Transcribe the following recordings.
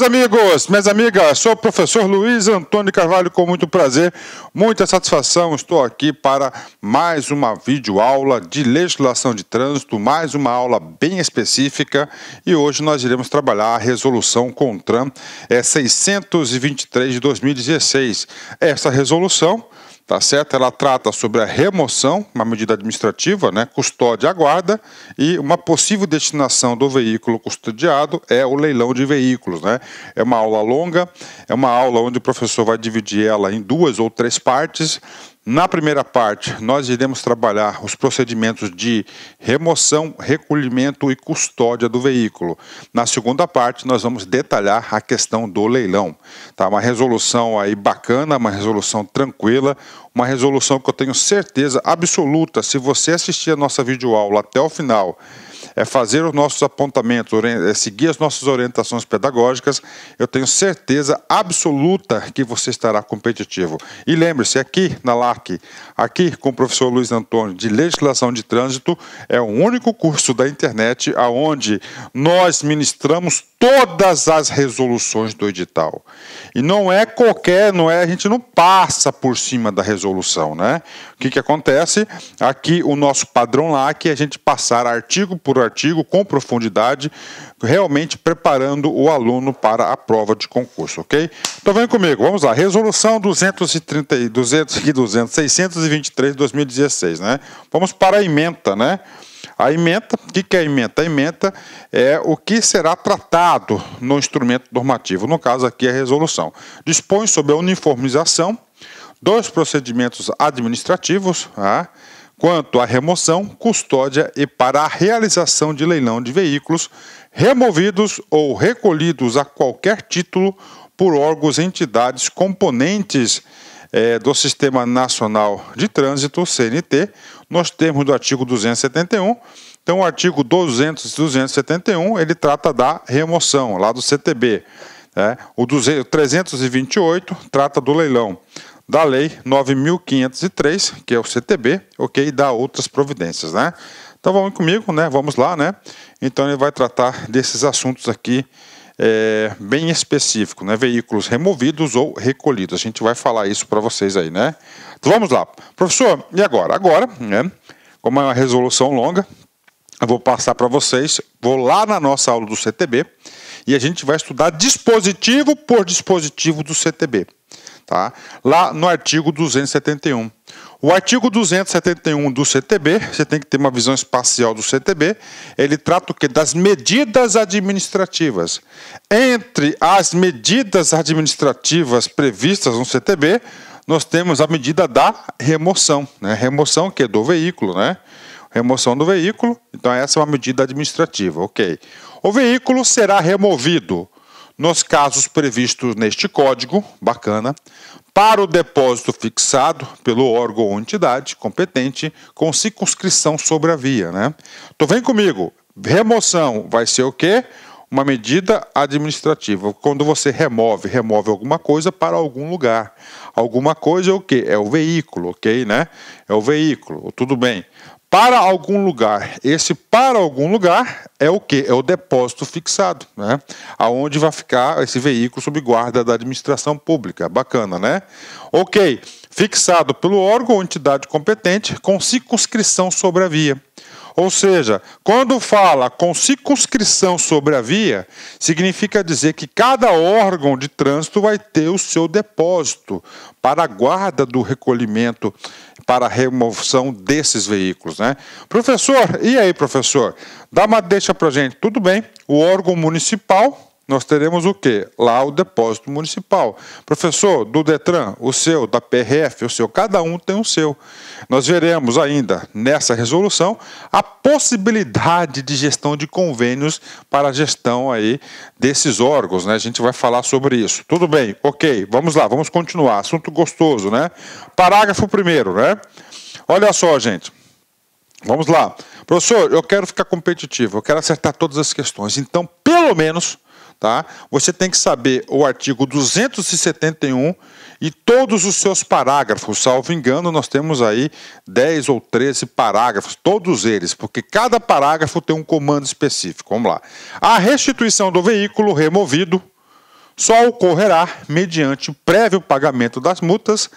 meus amigos, minhas amigas, sou o professor Luiz Antônio Carvalho, com muito prazer, muita satisfação. Estou aqui para mais uma videoaula de legislação de trânsito, mais uma aula bem específica e hoje nós iremos trabalhar a resolução CONTRAN é, 623 de 2016. Essa resolução tá certo? Ela trata sobre a remoção, uma medida administrativa, né, custódia guarda, e uma possível destinação do veículo custodiado é o leilão de veículos, né? É uma aula longa, é uma aula onde o professor vai dividir ela em duas ou três partes, na primeira parte, nós iremos trabalhar os procedimentos de remoção, recolhimento e custódia do veículo. Na segunda parte, nós vamos detalhar a questão do leilão. Tá? Uma resolução aí bacana, uma resolução tranquila, uma resolução que eu tenho certeza absoluta, se você assistir a nossa videoaula até o final é fazer os nossos apontamentos, é seguir as nossas orientações pedagógicas, eu tenho certeza absoluta que você estará competitivo. E lembre-se, aqui na LAC, Aqui, com o professor Luiz Antônio, de Legislação de Trânsito, é o único curso da internet aonde nós ministramos todas as resoluções do edital. E não é qualquer, não é, a gente não passa por cima da resolução, né? O que, que acontece? Aqui o nosso padrão lá que é a gente passar artigo por artigo com profundidade realmente preparando o aluno para a prova de concurso, ok? Então vem comigo, vamos lá. Resolução 230, 200 e 200, 623 de 2016, né? Vamos para a ementa, né? A ementa, o que é a ementa? A ementa é o que será tratado no instrumento normativo, no caso aqui a resolução. Dispõe sobre a uniformização dos procedimentos administrativos, tá? quanto à remoção, custódia e para a realização de leilão de veículos removidos ou recolhidos a qualquer título por órgãos, entidades, componentes é, do Sistema Nacional de Trânsito, CNT, nos termos do artigo 271. Então, o artigo 200 e 271, ele trata da remoção, lá do CTB. Né? O 328 trata do leilão da Lei 9.503, que é o CTB, ok? E dá outras providências, né? Então, vamos comigo, né? Vamos lá, né? Então ele vai tratar desses assuntos aqui é, bem específico, né? Veículos removidos ou recolhidos. A gente vai falar isso para vocês aí, né? Então vamos lá, professor. E agora? Agora, né? Como é uma resolução longa, eu vou passar para vocês. Vou lá na nossa aula do CTB e a gente vai estudar dispositivo por dispositivo do CTB, tá? Lá no artigo 271. O artigo 271 do CTB, você tem que ter uma visão espacial do CTB, ele trata o que das medidas administrativas. Entre as medidas administrativas previstas no CTB, nós temos a medida da remoção, né? Remoção que é do veículo, né? Remoção do veículo. Então essa é uma medida administrativa, OK? O veículo será removido nos casos previstos neste código, bacana, para o depósito fixado pelo órgão ou entidade competente com circunscrição sobre a via. Né? Então vem comigo, remoção vai ser o quê? Uma medida administrativa. Quando você remove, remove alguma coisa para algum lugar. Alguma coisa é o quê? É o veículo, ok? Né? É o veículo, tudo bem para algum lugar. Esse para algum lugar é o que? É o depósito fixado, né? Aonde vai ficar esse veículo sob guarda da administração pública. Bacana, né? Ok. Fixado pelo órgão ou entidade competente com circunscrição sobre a via. Ou seja, quando fala com circunscrição sobre a via, significa dizer que cada órgão de trânsito vai ter o seu depósito para a guarda do recolhimento para a remoção desses veículos. Né? Professor, e aí, professor? Dá uma deixa para gente. Tudo bem, o órgão municipal nós teremos o quê? Lá o depósito municipal. Professor, do Detran, o seu, da PRF, o seu, cada um tem o seu. Nós veremos ainda nessa resolução a possibilidade de gestão de convênios para a gestão aí desses órgãos, né? A gente vai falar sobre isso. Tudo bem, ok, vamos lá, vamos continuar. Assunto gostoso, né? Parágrafo primeiro, né? Olha só, gente. Vamos lá. Professor, eu quero ficar competitivo, eu quero acertar todas as questões. Então, pelo menos tá? Você tem que saber o artigo 271 e todos os seus parágrafos. Salvo engano, nós temos aí 10 ou 13 parágrafos, todos eles, porque cada parágrafo tem um comando específico. Vamos lá. A restituição do veículo removido só ocorrerá mediante prévio pagamento das multas,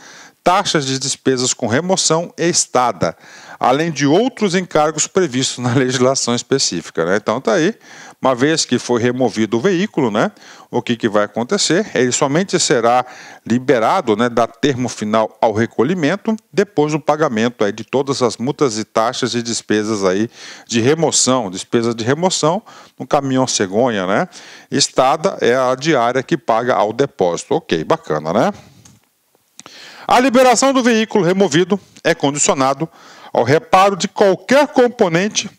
taxas de despesas com remoção e estada além de outros encargos previstos na legislação específica. Né? Então tá aí, uma vez que foi removido o veículo, né, o que, que vai acontecer? Ele somente será liberado né, da termo final ao recolhimento depois do pagamento aí de todas as multas e taxas e despesas aí de remoção, despesa de remoção no caminhão cegonha, né? Estada é a diária que paga ao depósito. Ok, bacana, né? A liberação do veículo removido é condicionado ao reparo de qualquer componente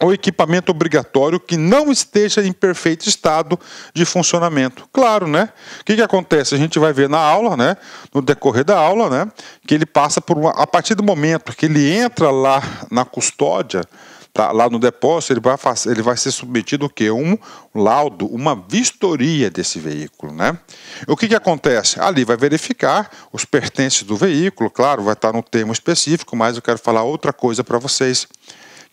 ou equipamento obrigatório que não esteja em perfeito estado de funcionamento. Claro, né? O que, que acontece? A gente vai ver na aula, né? No decorrer da aula, né? Que ele passa por uma. A partir do momento que ele entra lá na custódia, tá, lá no depósito, ele vai, ele vai ser submetido o quê? Um laudo, uma vistoria desse veículo. Né? O que, que acontece? Ali vai verificar os pertences do veículo, claro, vai estar no termo específico, mas eu quero falar outra coisa para vocês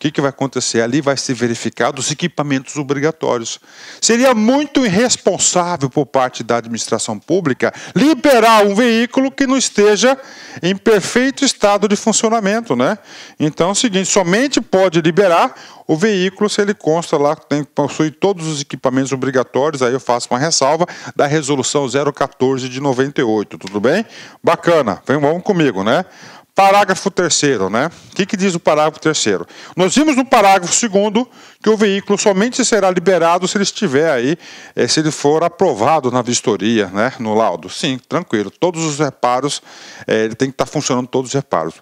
que, que vai acontecer? Ali vai ser verificado os equipamentos obrigatórios. Seria muito irresponsável por parte da administração pública liberar um veículo que não esteja em perfeito estado de funcionamento. Né? Então, é o seguinte: somente pode liberar o veículo se ele consta lá, tem, possui todos os equipamentos obrigatórios. Aí eu faço uma ressalva da resolução 014 de 98. Tudo bem? Bacana, vem, vamos comigo, né? Parágrafo 3 né? O que, que, diz o parágrafo 3 Nós vimos no parágrafo 2 que o veículo somente será liberado se ele estiver aí, eh, se ele for aprovado na vistoria, né? No laudo. Sim, tranquilo. Todos os reparos, eh, ele tem que estar funcionando todos os reparos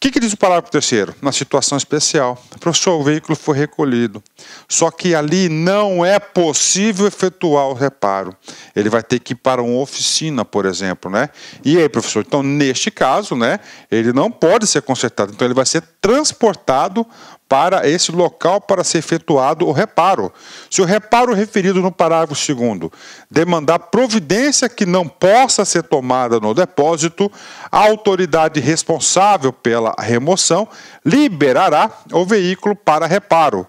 que, que diz o parágrafo terceiro? Na situação especial, professor, o veículo foi recolhido, só que ali não é possível efetuar o reparo. Ele vai ter que ir para uma oficina, por exemplo, né? E aí, professor, então neste caso, né, ele não pode ser consertado, então ele vai ser transportado para esse local para ser efetuado o reparo. Se o reparo referido no parágrafo 2 demandar providência que não possa ser tomada no depósito, a autoridade responsável pela remoção liberará o veículo para reparo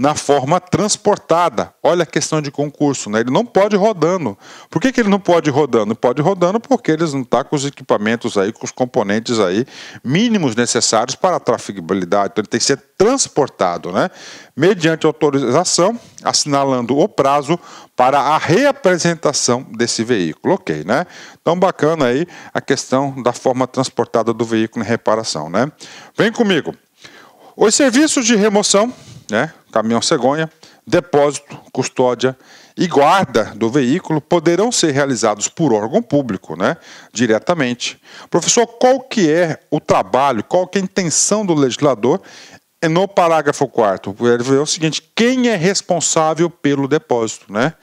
na forma transportada. Olha a questão de concurso, né? Ele não pode ir rodando. Por que, que ele não pode ir rodando? Pode ir rodando porque eles não estão tá com os equipamentos aí, com os componentes aí mínimos necessários para a trafegabilidade. Então ele tem que ser transportado, né? Mediante autorização, assinalando o prazo para a reapresentação desse veículo. Ok, né? Então bacana aí a questão da forma transportada do veículo em reparação, né? Vem comigo. Os serviços de remoção né, caminhão cegonha, depósito, custódia e guarda do veículo poderão ser realizados por órgão público, né, diretamente. Professor, qual que é o trabalho, qual que é a intenção do legislador no parágrafo 4 é o seguinte, quem é responsável pelo depósito, né?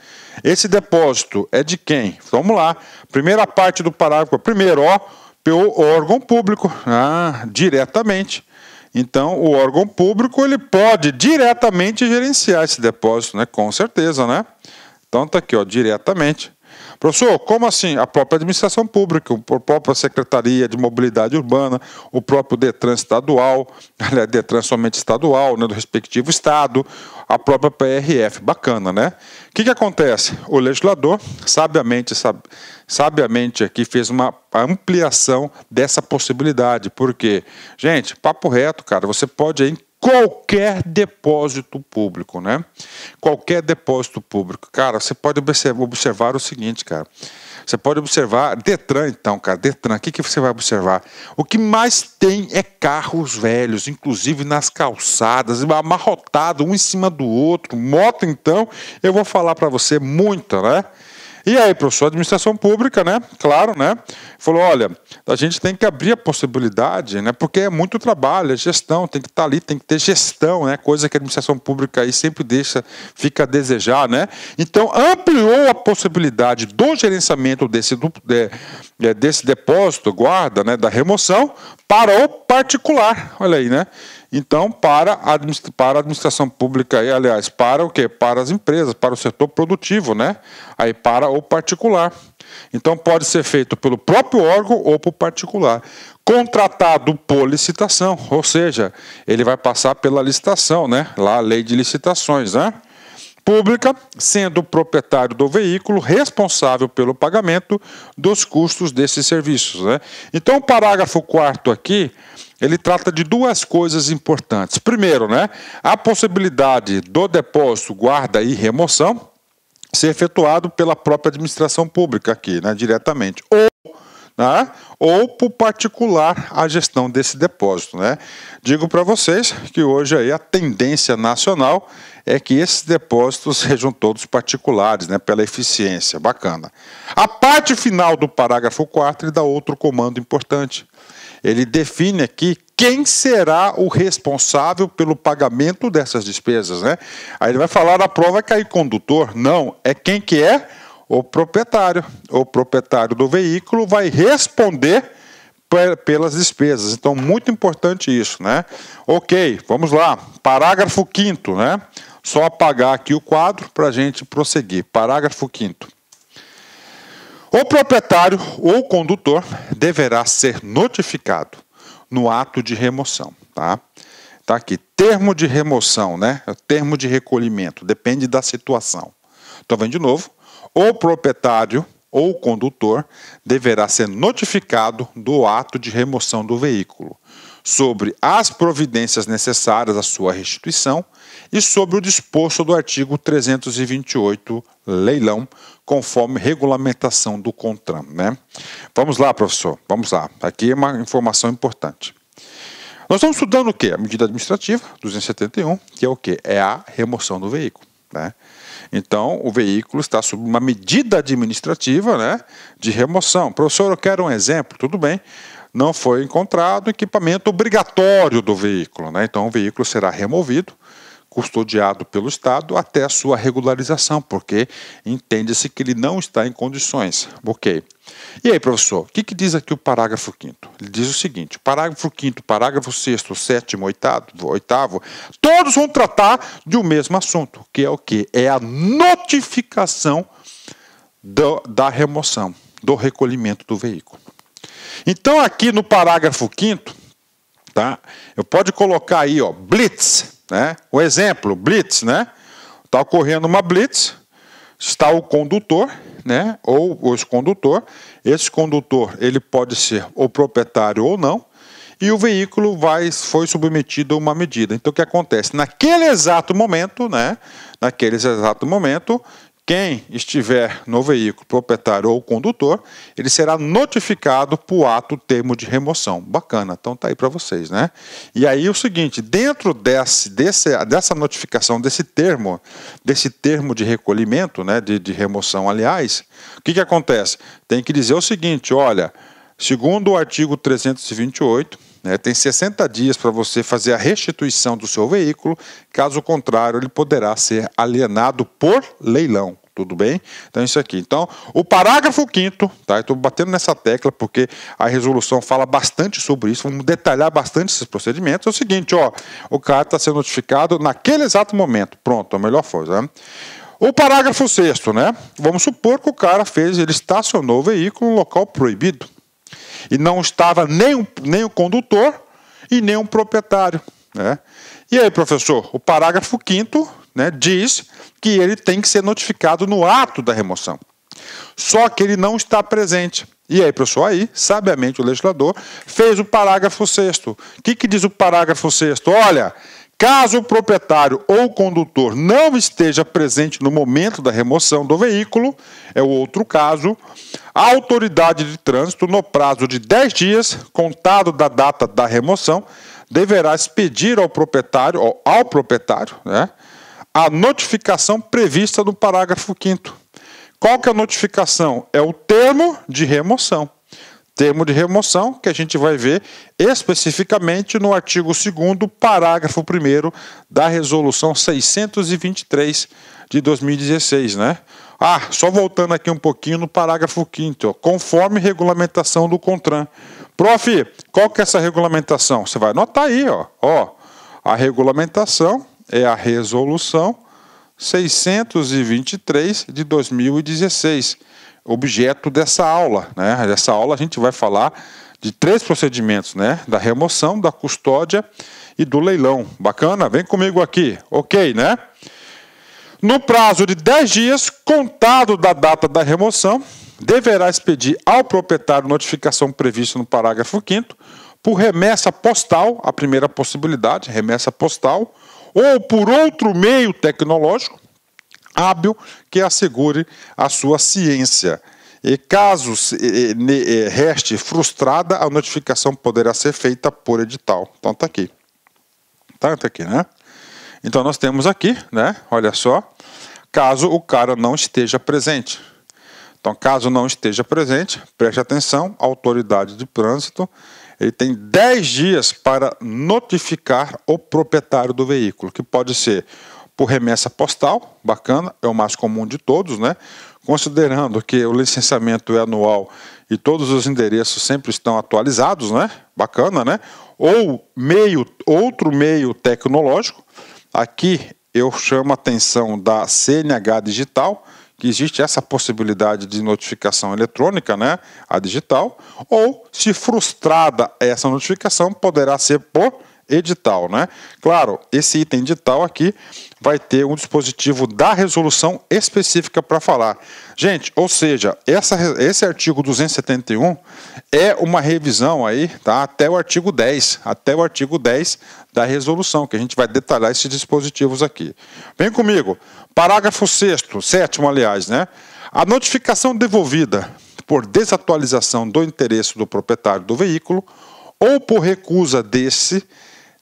Esse depósito é de quem? Vamos lá. Primeira parte do parágrafo, primeiro, ó, pelo órgão público, ah, diretamente. Então, o órgão público ele pode diretamente gerenciar esse depósito, né? Com certeza, né? Então tá aqui, ó, diretamente. Professor, como assim? A própria administração pública, a própria Secretaria de Mobilidade Urbana, o próprio Detran estadual, aliás, Detran somente estadual, né, do respectivo estado, a própria PRF. Bacana, né? O que, que acontece? O legislador, sabiamente, sab, sabiamente aqui, fez uma ampliação dessa possibilidade. Por quê? Gente, papo reto, cara, você pode aí qualquer depósito público, né? Qualquer depósito público. Cara, você pode observar o seguinte, cara. Você pode observar Detran, então, cara. Detran, o que, que você vai observar? O que mais tem é carros velhos, inclusive nas calçadas, amarrotado um em cima do outro. Moto, então, eu vou falar para você muita, né? E aí, professor a administração pública, né? Claro, né? Falou: olha, a gente tem que abrir a possibilidade, né? Porque é muito trabalho, é gestão, tem que estar tá ali, tem que ter gestão, né? Coisa que a administração pública aí sempre deixa, fica a desejar, né? Então, ampliou a possibilidade do gerenciamento desse, de, é, desse depósito, guarda, né? Da remoção para o particular. Olha aí, né? Então, para a, para a administração pública, e, aliás, para o quê? Para as empresas, para o setor produtivo, né? Aí para o particular. Então, pode ser feito pelo próprio órgão ou por particular. Contratado por licitação, ou seja, ele vai passar pela licitação, né? Lá a lei de licitações, né? pública, sendo o proprietário do veículo responsável pelo pagamento dos custos desses serviços. Né? Então, o parágrafo 4 aqui ele trata de duas coisas importantes. Primeiro, né, a possibilidade do depósito, guarda e remoção ser efetuado pela própria administração pública aqui, né, diretamente, ou, né, ou por particular a gestão desse depósito, né. Digo para vocês que hoje aí a tendência nacional é que esses depósitos sejam todos particulares, né, pela eficiência, bacana. A parte final do parágrafo 4 dá outro comando importante ele define aqui quem será o responsável pelo pagamento dessas despesas, né? Aí ele vai falar a prova é cair condutor. Não, é quem que é? O proprietário. O proprietário do veículo vai responder pelas despesas. Então, muito importante isso, né? Ok, vamos lá. Parágrafo 5 né? Só apagar aqui o quadro para a gente prosseguir. Parágrafo 5 o proprietário ou condutor deverá ser notificado no ato de remoção, tá? Tá aqui, termo de remoção, né? Termo de recolhimento, depende da situação. Então vem de novo. O proprietário ou condutor deverá ser notificado do ato de remoção do veículo, sobre as providências necessárias à sua restituição e sobre o disposto do artigo 328, leilão, conforme regulamentação do CONTRAN. Né? Vamos lá, professor, vamos lá. Aqui é uma informação importante. Nós estamos estudando o que? A medida administrativa 271, que é o que? É a remoção do veículo. Né? Então, o veículo está sob uma medida administrativa né, de remoção. Professor, eu quero um exemplo. Tudo bem, não foi encontrado equipamento obrigatório do veículo. Né? Então, o veículo será removido custodiado pelo Estado até a sua regularização, porque entende-se que ele não está em condições. Ok. E aí, professor, o que, que diz aqui o parágrafo 5? Ele diz o seguinte: parágrafo 5, parágrafo 6, 7, 8, todos vão tratar de um mesmo assunto, que é o que? É a notificação do, da remoção, do recolhimento do veículo. Então, aqui no parágrafo 5, tá? Eu pode colocar aí, ó, blitz né? O exemplo, blitz, né? Está ocorrendo uma blitz, está o condutor, né? Ou os condutor. Esse condutor, ele pode ser o proprietário ou não. E o veículo vai, foi submetido a uma medida. Então, o que acontece? Naquele exato momento, né? Naquele exato momento, quem estiver no veículo, proprietário ou condutor, ele será notificado por ato termo de remoção. Bacana, então tá aí para vocês, né? E aí o seguinte, dentro desse, desse, dessa notificação, desse termo, desse termo de recolhimento, né, de, de remoção, aliás, o que, que acontece? Tem que dizer o seguinte, olha, segundo o artigo 328 né? Tem 60 dias para você fazer a restituição do seu veículo, caso contrário, ele poderá ser alienado por leilão. Tudo bem? Então, isso aqui. Então, o parágrafo 5, tá? Estou batendo nessa tecla porque a resolução fala bastante sobre isso. Vamos detalhar bastante esses procedimentos. É o seguinte, ó. O cara está sendo notificado naquele exato momento. Pronto, a melhor coisa. Né? O parágrafo 6, né? Vamos supor que o cara fez, ele estacionou o veículo em um local proibido. E não estava nem, nem o condutor e nem o um proprietário. Né? E aí, professor, o parágrafo 5 né, diz que ele tem que ser notificado no ato da remoção. Só que ele não está presente. E aí, professor, aí, sabiamente, o legislador fez o parágrafo 6. O que, que diz o parágrafo 6? Olha, Caso o proprietário ou condutor não esteja presente no momento da remoção do veículo, é o outro caso, a autoridade de trânsito, no prazo de 10 dias, contado da data da remoção, deverá expedir ao proprietário, ou ao proprietário, né, a notificação prevista no parágrafo 5 Qual que é a notificação? É o termo de remoção termo de remoção, que a gente vai ver especificamente no artigo 2, parágrafo 1 da Resolução 623 de 2016, né? Ah, só voltando aqui um pouquinho no parágrafo 5, conforme regulamentação do CONTRAN. Prof, qual que é essa regulamentação? Você vai anotar aí, ó. ó a regulamentação é a resolução 623 de 2016 objeto dessa aula. Né? Nessa aula a gente vai falar de três procedimentos, né? Da remoção, da custódia e do leilão. Bacana? Vem comigo aqui. Ok, né? No prazo de 10 dias, contado da data da remoção, deverá expedir ao proprietário notificação prevista no parágrafo 5 por remessa postal, a primeira possibilidade, remessa postal, ou por outro meio tecnológico, hábil que assegure a sua ciência. E caso reste frustrada, a notificação poderá ser feita por edital. Então está aqui. Tá, tá aqui, né? Então nós temos aqui, né? Olha só, caso o cara não esteja presente. Então, caso não esteja presente, preste atenção, autoridade de trânsito, ele tem 10 dias para notificar o proprietário do veículo, que pode ser por remessa postal, bacana, é o mais comum de todos, né? Considerando que o licenciamento é anual e todos os endereços sempre estão atualizados, né? Bacana, né? Ou meio, outro meio tecnológico. Aqui eu chamo a atenção da CNH digital, que existe essa possibilidade de notificação eletrônica, né? A digital, ou se frustrada essa notificação, poderá ser por edital, né? Claro, esse item edital aqui vai ter um dispositivo da resolução específica para falar. Gente, ou seja, essa, esse artigo 271 é uma revisão aí, tá? Até o artigo 10, até o artigo 10 da resolução, que a gente vai detalhar esses dispositivos aqui. Vem comigo. Parágrafo 6 sétimo, aliás, né? A notificação devolvida por desatualização do interesse do proprietário do veículo ou por recusa desse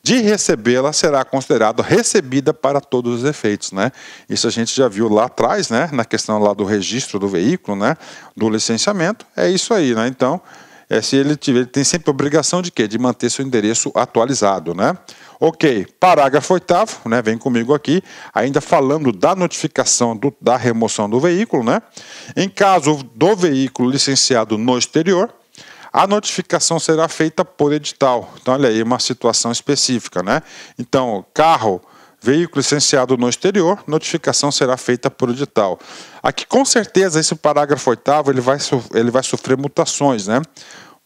de recebê-la será considerada recebida para todos os efeitos, né? Isso a gente já viu lá atrás, né? Na questão lá do registro do veículo, né? Do licenciamento, é isso aí, né? Então, é se ele tiver, ele tem sempre obrigação de quê? De manter seu endereço atualizado, né? Ok, parágrafo oitavo, né? Vem comigo aqui, ainda falando da notificação do, da remoção do veículo, né? Em caso do veículo licenciado no exterior, a notificação será feita por edital. Então, olha aí, uma situação específica, né? Então, carro, veículo licenciado no exterior, notificação será feita por edital. Aqui, com certeza, esse parágrafo oitavo ele vai, ele vai sofrer mutações, né?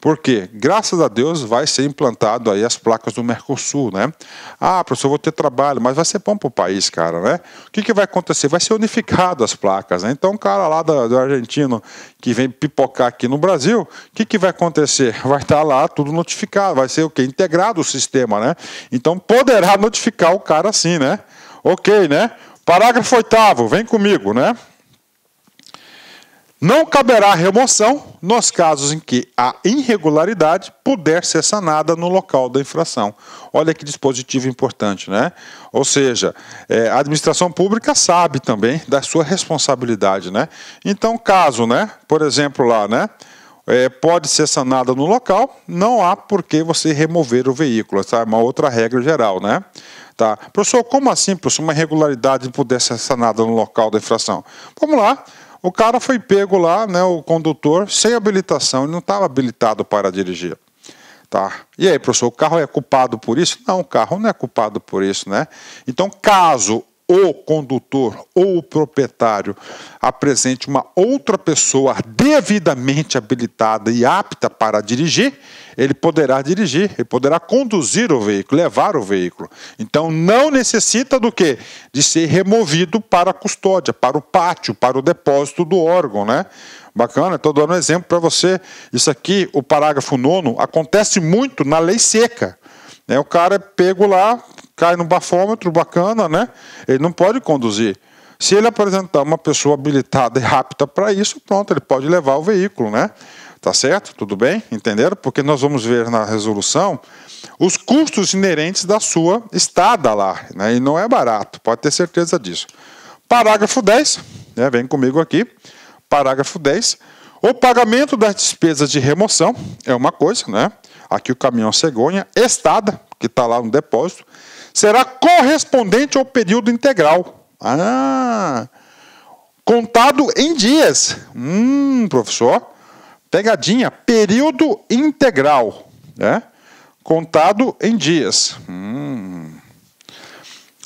Porque, graças a Deus, vai ser implantado aí as placas do Mercosul, né? Ah, professor, vou ter trabalho, mas vai ser bom para o país, cara, né? O que, que vai acontecer? Vai ser unificado as placas, né? Então, o cara lá do, do argentino que vem pipocar aqui no Brasil, o que, que vai acontecer? Vai estar tá lá tudo notificado, vai ser o quê? Integrado o sistema, né? Então, poderá notificar o cara assim, né? Ok, né? Parágrafo oitavo, vem comigo, né? Não caberá remoção nos casos em que a irregularidade puder ser sanada no local da infração. Olha que dispositivo importante, né? Ou seja, é, a administração pública sabe também da sua responsabilidade, né? Então, caso, né? Por exemplo, lá, né? É, pode ser sanada no local, não há por que você remover o veículo. Essa tá? é uma outra regra geral, né? Tá. Professor, como assim, professor, uma irregularidade puder ser sanada no local da infração? Vamos lá. O cara foi pego lá, né, o condutor, sem habilitação, ele não estava habilitado para dirigir. Tá. E aí, professor, o carro é culpado por isso? Não, o carro não é culpado por isso, né? Então, caso o condutor ou o proprietário apresente uma outra pessoa devidamente habilitada e apta para dirigir, ele poderá dirigir, ele poderá conduzir o veículo, levar o veículo. Então não necessita do que? De ser removido para a custódia, para o pátio, para o depósito do órgão, né? Bacana, estou dando um exemplo para você. Isso aqui, o parágrafo 9, acontece muito na lei seca. É, o cara é pego lá, cai no bafômetro, bacana, né? Ele não pode conduzir. Se ele apresentar uma pessoa habilitada e rápida para isso, pronto, ele pode levar o veículo, né? Tá certo? Tudo bem? Entenderam? Porque nós vamos ver na resolução os custos inerentes da sua estada lá, né? E não é barato, pode ter certeza disso. Parágrafo 10, né? vem comigo aqui. Parágrafo 10. O pagamento das despesas de remoção é uma coisa, né? Aqui o caminhão cegonha, estada, que está lá no depósito, será correspondente ao período integral. Ah! Contado em dias. Hum, professor. Pegadinha. Período integral. Né? Contado em dias. Hum.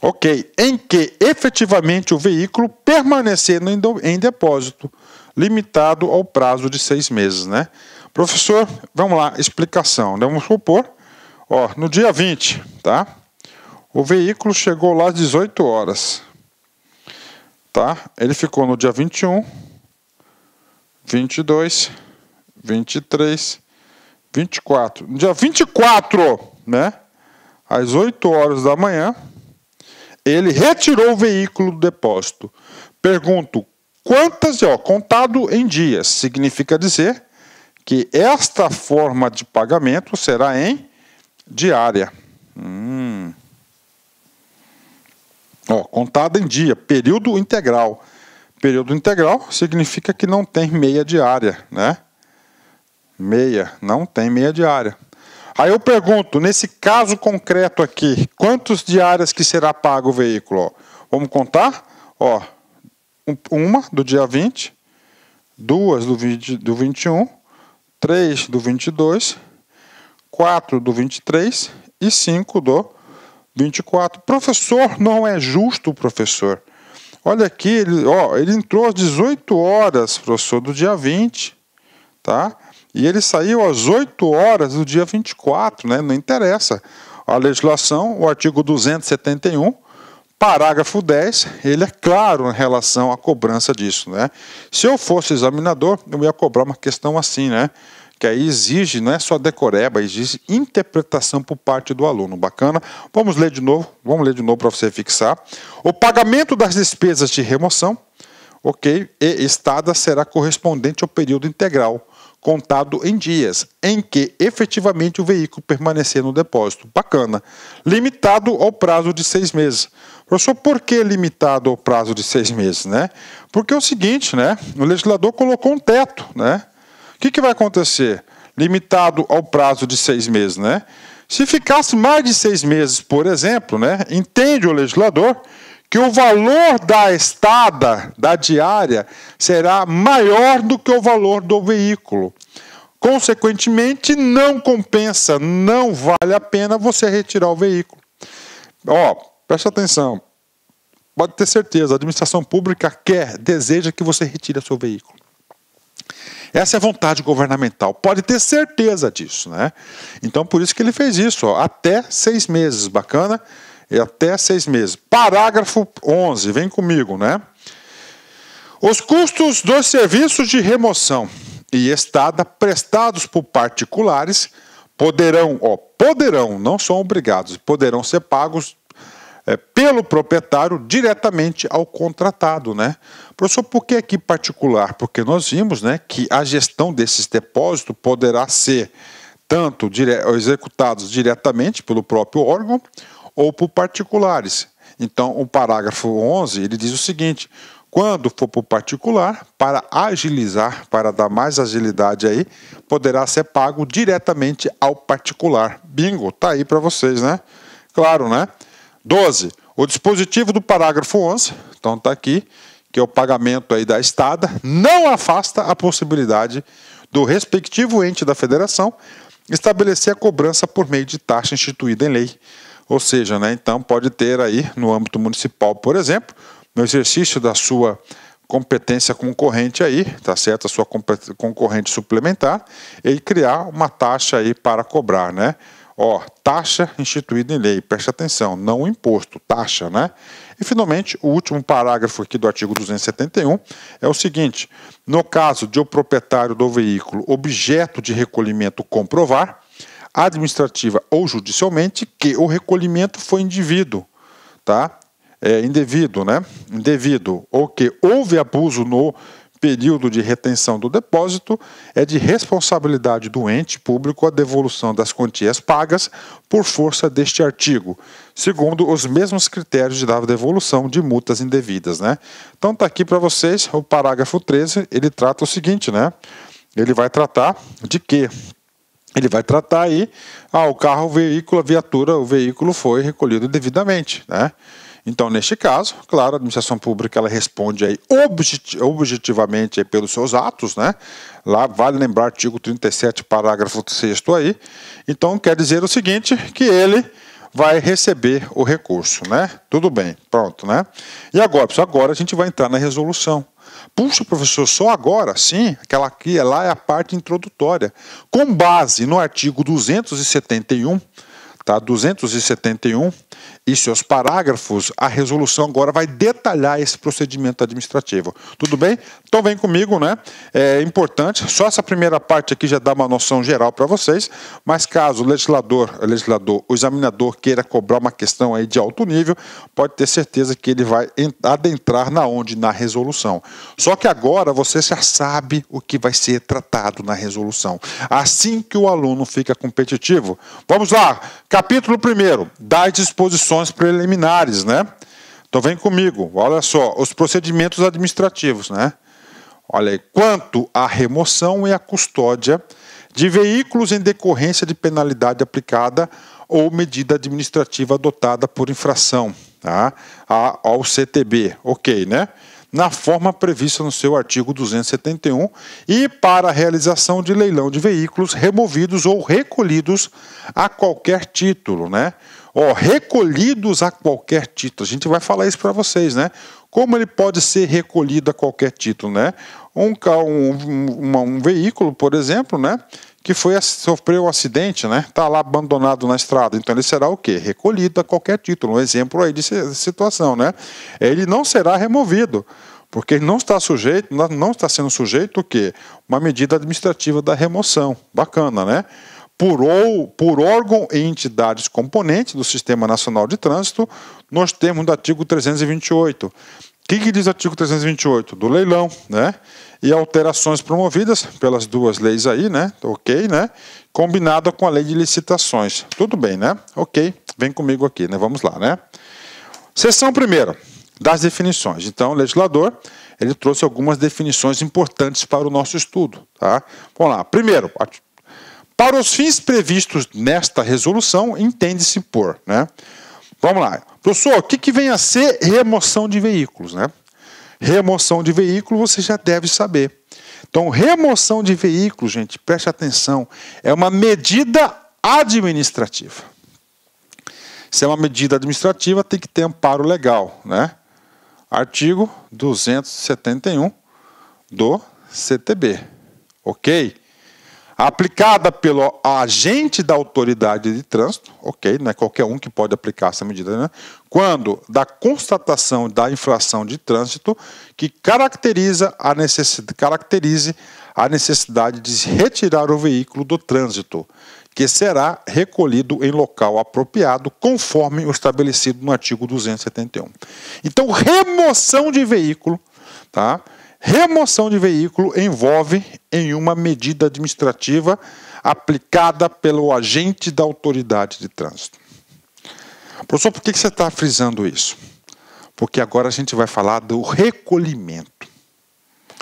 Ok. Em que efetivamente o veículo permanecendo em depósito, limitado ao prazo de seis meses, né? Professor, vamos lá, explicação. Vamos supor, ó, no dia 20, tá? O veículo chegou lá às 18 horas. Tá? Ele ficou no dia 21, 22, 23, 24. No dia 24, né? Às 8 horas da manhã, ele retirou o veículo do depósito. Pergunto, quantas, ó, contado em dias, significa dizer que esta forma de pagamento será em diária. Hum. Ó, contada em dia, período integral. Período integral significa que não tem meia diária, né? Meia, não tem meia diária. Aí eu pergunto, nesse caso concreto aqui, quantos diárias que será pago o veículo? Ó, vamos contar? Ó, uma do dia 20, duas do, 20, do 21, três do 22, quatro do 23 e cinco do 24. Professor não é justo, professor. Olha aqui, ele, ó, ele entrou às 18 horas, professor, do dia 20, tá? E ele saiu às 8 horas do dia 24, né? Não interessa. A legislação, o artigo 271, parágrafo 10, ele é claro em relação à cobrança disso, né? Se eu fosse examinador, eu ia cobrar uma questão assim, né? que aí exige não é só decoreba, exige interpretação por parte do aluno. Bacana? Vamos ler de novo, vamos ler de novo para você fixar. O pagamento das despesas de remoção, ok, e estada será correspondente ao período integral contado em dias em que efetivamente o veículo permanecer no depósito. Bacana. Limitado ao prazo de seis meses. Professor, por que limitado ao prazo de seis meses, né? Porque é o seguinte, né? O legislador colocou um teto, né? que, que vai acontecer? Limitado ao prazo de seis meses, né? Se ficasse mais de seis meses, por exemplo, né, entende o legislador que o valor da estada, da diária, será maior do que o valor do veículo. Consequentemente, não compensa, não vale a pena você retirar o veículo. Ó, presta atenção. Pode ter certeza, a administração pública quer, deseja que você retire seu veículo. Essa é a vontade governamental, pode ter certeza disso. Né? Então, por isso que ele fez isso, ó, até seis meses, bacana? É até seis meses. Parágrafo 11, vem comigo, né? Os custos dos serviços de remoção e estada prestados por particulares poderão, ó, poderão, não são obrigados, poderão ser pagos é, pelo proprietário diretamente ao contratado, né? Professor, por que aqui particular? Porque nós vimos, né, que a gestão desses depósitos poderá ser tanto dire executados diretamente pelo próprio órgão ou por particulares. Então, o parágrafo 11, ele diz o seguinte: quando for por particular, para agilizar, para dar mais agilidade aí, poderá ser pago diretamente ao particular. Bingo, tá aí para vocês, né? Claro, né? 12. O dispositivo do parágrafo 11, então está aqui, que é o pagamento aí da estada, não afasta a possibilidade do respectivo ente da federação estabelecer a cobrança por meio de taxa instituída em lei. Ou seja, né, então pode ter aí no âmbito municipal, por exemplo, no exercício da sua competência concorrente aí, tá certo? A sua concorrente suplementar, ele criar uma taxa aí para cobrar, né? Ó, taxa instituída em lei, preste atenção, não imposto, taxa, né? E finalmente, o último parágrafo aqui do artigo 271 é o seguinte: no caso de o proprietário do veículo objeto de recolhimento comprovar, administrativa ou judicialmente, que o recolhimento foi indevido, tá? É, indevido, né? Indevido, ou que houve abuso no período de retenção do depósito, é de responsabilidade do ente público a devolução das quantias pagas por força deste artigo, segundo os mesmos critérios de devolução de multas indevidas, né? Então tá aqui para vocês o parágrafo 13, ele trata o seguinte, né? Ele vai tratar de que ele vai tratar aí, ah, o carro, o veículo, a viatura, o veículo foi recolhido devidamente, né? Então, neste caso, claro, a administração pública ela responde aí objet objetivamente aí pelos seus atos, né? Lá vale lembrar artigo 37, parágrafo 6 aí. Então, quer dizer o seguinte, que ele vai receber o recurso, né? Tudo bem, pronto, né? E agora, pessoal, agora a gente vai entrar na resolução. Puxa, professor, só agora? Sim, aquela aqui, lá é a parte introdutória. Com base no artigo 271, tá? 271 e seus parágrafos, a resolução agora vai detalhar esse procedimento administrativo. Tudo bem? Então vem comigo, né? É importante, só essa primeira parte aqui já dá uma noção geral para vocês, mas caso o legislador, o legislador, o examinador queira cobrar uma questão aí de alto nível, pode ter certeza que ele vai adentrar na onde? Na resolução. Só que agora você já sabe o que vai ser tratado na resolução. Assim que o aluno fica competitivo. Vamos lá, capítulo 1 das disposições preliminares, né? Então vem comigo, olha só, os procedimentos administrativos, né? Olha aí, quanto à remoção e à custódia de veículos em decorrência de penalidade aplicada ou medida administrativa adotada por infração tá? ao CTB, ok, né? Na forma prevista no seu artigo 271 e para a realização de leilão de veículos removidos ou recolhidos a qualquer título, né? Ó, recolhidos a qualquer título. A gente vai falar isso para vocês, né? Como ele pode ser recolhido a qualquer título, né? Um, um, um, um veículo, por exemplo, né? Que foi, sofreu um acidente, né? Está lá abandonado na estrada. Então ele será o quê? Recolhido a qualquer título. Um exemplo aí de situação, né? Ele não será removido porque ele não está sujeito, não está sendo sujeito o quê? Uma medida administrativa da remoção. Bacana, né? por, ou, por órgão e entidades componentes do Sistema Nacional de Trânsito, nos termos do artigo 328. O que, que diz o artigo 328? Do leilão, né? E alterações promovidas pelas duas leis aí, né? Ok, né? Combinada com a lei de licitações. Tudo bem, né? Ok, vem comigo aqui, né? Vamos lá, né? Seção primeira das definições. Então, o legislador ele trouxe algumas definições importantes para o nosso estudo. Tá? Vamos lá. Primeiro, para os fins previstos nesta resolução, entende-se por. Né? Vamos lá. Professor, o que, que vem a ser remoção de veículos? Né? Remoção de veículo você já deve saber. Então, remoção de veículo, gente, preste atenção, é uma medida administrativa. Se é uma medida administrativa, tem que ter amparo legal, né? Artigo 271 do CTB. OK? aplicada pelo agente da autoridade de trânsito, ok, não é qualquer um que pode aplicar essa medida, né? quando da constatação da infração de trânsito que caracteriza a necessidade, caracterize a necessidade de retirar o veículo do trânsito, que será recolhido em local apropriado, conforme o estabelecido no artigo 271. Então, remoção de veículo, tá? Remoção de veículo envolve em uma medida administrativa aplicada pelo agente da autoridade de trânsito. Professor, por que você está frisando isso? Porque agora a gente vai falar do recolhimento.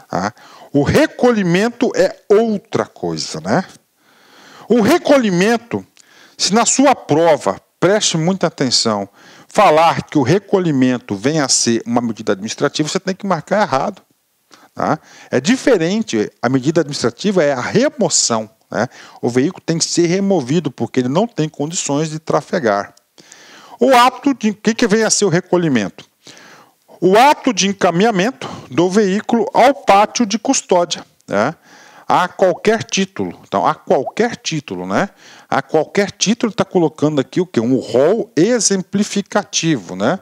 Tá? O recolhimento é outra coisa, né? O recolhimento, se na sua prova, preste muita atenção, falar que o recolhimento vem a ser uma medida administrativa, você tem que marcar errado. Tá? É diferente, a medida administrativa é a remoção. Né? O veículo tem que ser removido porque ele não tem condições de trafegar. O ato de. O que, que vem a ser o recolhimento? O ato de encaminhamento do veículo ao pátio de custódia. Né? a qualquer título. Então, a qualquer título, né? A qualquer título está colocando aqui o que? Um rol exemplificativo, né?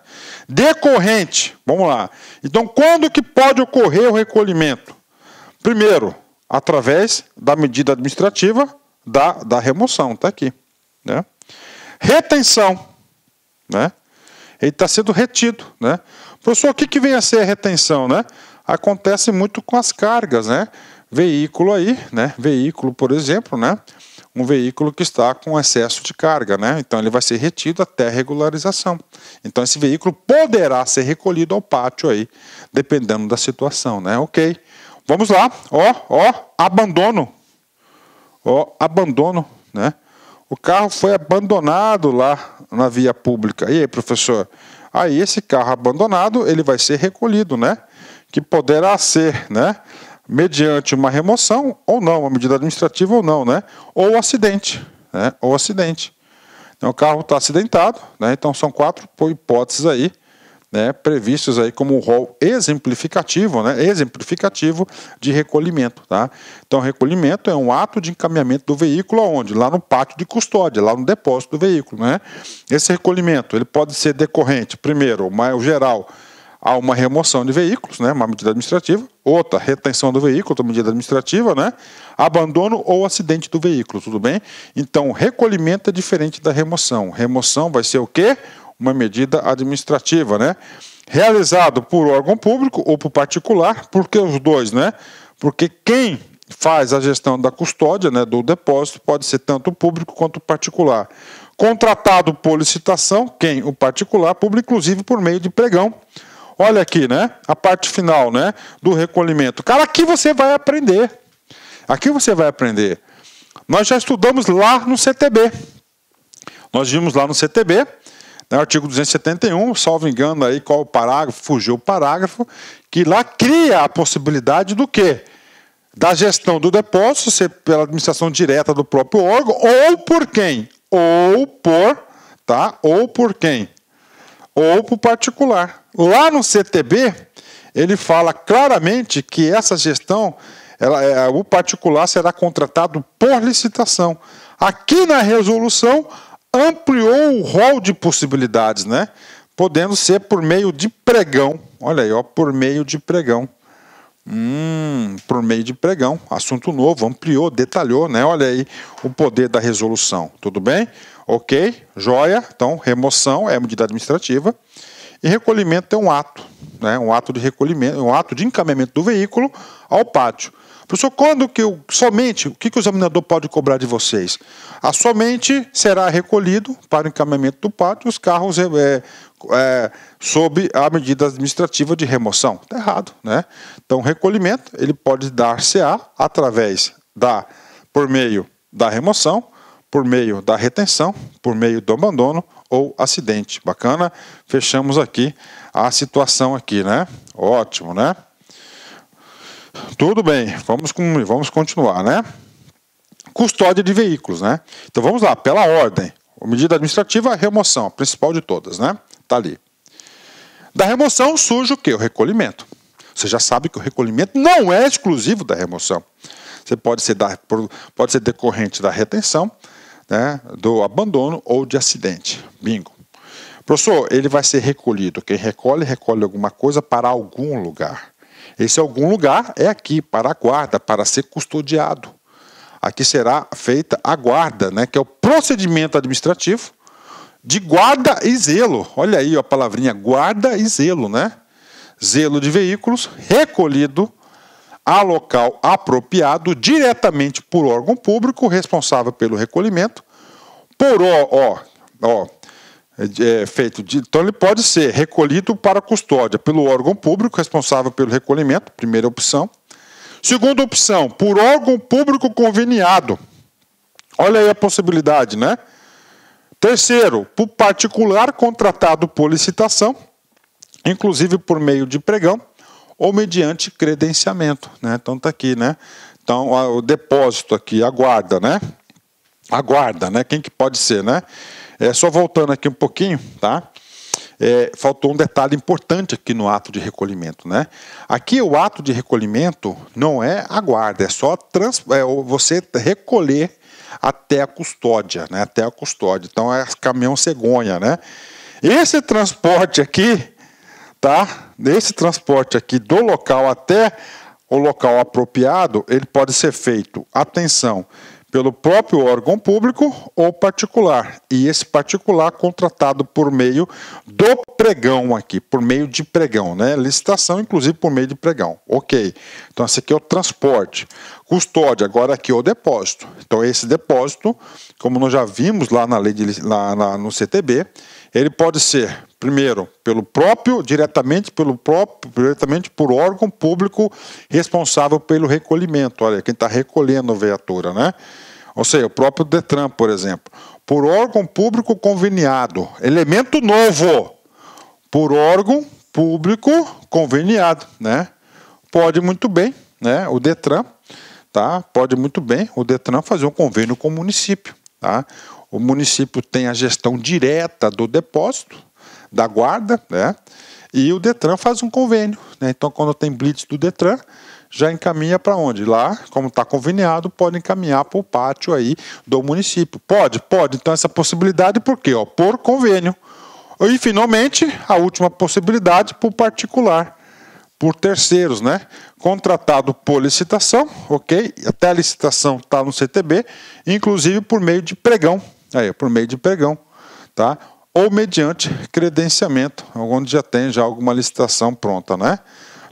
Decorrente. Vamos lá. Então, quando que pode ocorrer o recolhimento? Primeiro, através da medida administrativa da, da remoção, está aqui. Né? Retenção, né? Ele está sendo retido, né? Professor, o que, que vem a ser a retenção, né? Acontece muito com as cargas, né? veículo aí, né? Veículo, por exemplo, né? Um veículo que está com excesso de carga, né? Então ele vai ser retido até regularização. Então esse veículo poderá ser recolhido ao pátio aí, dependendo da situação, né? OK. Vamos lá. Ó, ó, abandono. Ó, abandono, né? O carro foi abandonado lá na via pública. E aí, professor? Aí esse carro abandonado, ele vai ser recolhido, né? Que poderá ser, né? mediante uma remoção ou não, uma medida administrativa ou não, né? Ou acidente, né? Ou acidente. Então, o carro está acidentado, né? Então, são quatro hipóteses aí, né? Previstos aí como um rol exemplificativo, né? Exemplificativo de recolhimento, tá? Então, recolhimento é um ato de encaminhamento do veículo aonde? Lá no pátio de custódia, lá no depósito do veículo, né? Esse recolhimento, ele pode ser decorrente, primeiro, o geral, Há uma remoção de veículos, né, uma medida administrativa. Outra, retenção do veículo, outra medida administrativa, né? Abandono ou acidente do veículo, tudo bem? Então, recolhimento é diferente da remoção. Remoção vai ser o quê? Uma medida administrativa, né? Realizado por órgão público ou por particular, porque os dois, né? Porque quem faz a gestão da custódia, né, do depósito, pode ser tanto público quanto particular. Contratado por licitação, quem? O particular, público, inclusive por meio de pregão, Olha aqui, né? A parte final, né? Do recolhimento. Cara, aqui você vai aprender. Aqui você vai aprender. Nós já estudamos lá no CTB. Nós vimos lá no CTB, no né? artigo 271, salvo engano aí qual o parágrafo, fugiu o parágrafo, que lá cria a possibilidade do quê? Da gestão do depósito ser pela administração direta do próprio órgão ou por quem? Ou por, tá? Ou por quem? ou para o particular. Lá no CTB, ele fala claramente que essa gestão, ela, é, o particular será contratado por licitação. Aqui na resolução, ampliou o rol de possibilidades, né? Podendo ser por meio de pregão. Olha aí, ó, por meio de pregão. Hum, por meio de pregão. Assunto novo, ampliou, detalhou, né? Olha aí o poder da resolução. Tudo bem? Ok, joia. Então, remoção é medida administrativa. E recolhimento é um ato, né? um ato de recolhimento, um ato de encaminhamento do veículo ao pátio. Professor, quando que eu, somente, o que, que o examinador pode cobrar de vocês? A ah, somente será recolhido para o encaminhamento do pátio os carros é, é, sob a medida administrativa de remoção. Está errado, né? Então, recolhimento, ele pode dar-se-á através da, por meio da remoção, por meio da retenção, por meio do abandono ou acidente. Bacana? Fechamos aqui a situação aqui, né? Ótimo, né? Tudo bem, vamos, com, vamos continuar, né? Custódia de veículos, né? Então vamos lá, pela ordem. A medida administrativa, a remoção, a principal de todas, né? Tá ali. Da remoção surge o que? O recolhimento. Você já sabe que o recolhimento não é exclusivo da remoção. Você pode ser, da, pode ser decorrente da retenção, né, do abandono ou de acidente. Bingo. Professor, ele vai ser recolhido. Quem recolhe, recolhe alguma coisa para algum lugar. Esse algum lugar é aqui, para a guarda, para ser custodiado. Aqui será feita a guarda, né, que é o procedimento administrativo de guarda e zelo. Olha aí a palavrinha guarda e zelo, né? Zelo de veículos recolhido a local apropriado diretamente por órgão público responsável pelo recolhimento, por ó, ó, ó é, é, feito de, então ele pode ser recolhido para custódia pelo órgão público responsável pelo recolhimento, primeira opção. Segunda opção, por órgão público conveniado. Olha aí a possibilidade, né? Terceiro, por particular contratado por licitação, inclusive por meio de pregão ou mediante credenciamento. Né? Então está aqui, né? Então o depósito aqui, a guarda, né? A guarda, né? Quem que pode ser, né? É, só voltando aqui um pouquinho, tá? É, faltou um detalhe importante aqui no ato de recolhimento, né? Aqui o ato de recolhimento não é a guarda, é só trans, é, você recolher até a custódia, né? Até a custódia. Então é caminhão cegonha, né? Esse transporte aqui tá? nesse transporte aqui do local até o local apropriado, ele pode ser feito, atenção, pelo próprio órgão público ou particular. E esse particular contratado por meio do pregão aqui, por meio de pregão, né? Licitação, inclusive, por meio de pregão. Ok. Então, esse aqui é o transporte. Custódia, agora aqui é o depósito. Então, esse depósito, como nós já vimos lá na lei de, lá, no CTB, ele pode ser Primeiro, pelo próprio, diretamente pelo próprio, diretamente por órgão público responsável pelo recolhimento. Olha, quem está recolhendo a viatura, né? Ou seja, o próprio Detran, por exemplo. Por órgão público conveniado. Elemento novo. Por órgão público conveniado, né? Pode muito bem, né? O Detran, tá? Pode muito bem o Detran fazer um convênio com o município, tá? O município tem a gestão direta do depósito, da guarda, né? E o Detran faz um convênio, né? Então, quando tem blitz do Detran, já encaminha para onde? Lá, como está conveniado, pode encaminhar para o pátio aí do município. Pode, pode. Então, essa possibilidade por quê? Ó, por convênio. E, finalmente, a última possibilidade por particular, por terceiros, né? Contratado por licitação, ok? Até a licitação está no CTB, inclusive por meio de pregão. Aí, por meio de pregão, tá? ou mediante credenciamento, onde já tem já alguma licitação pronta, né?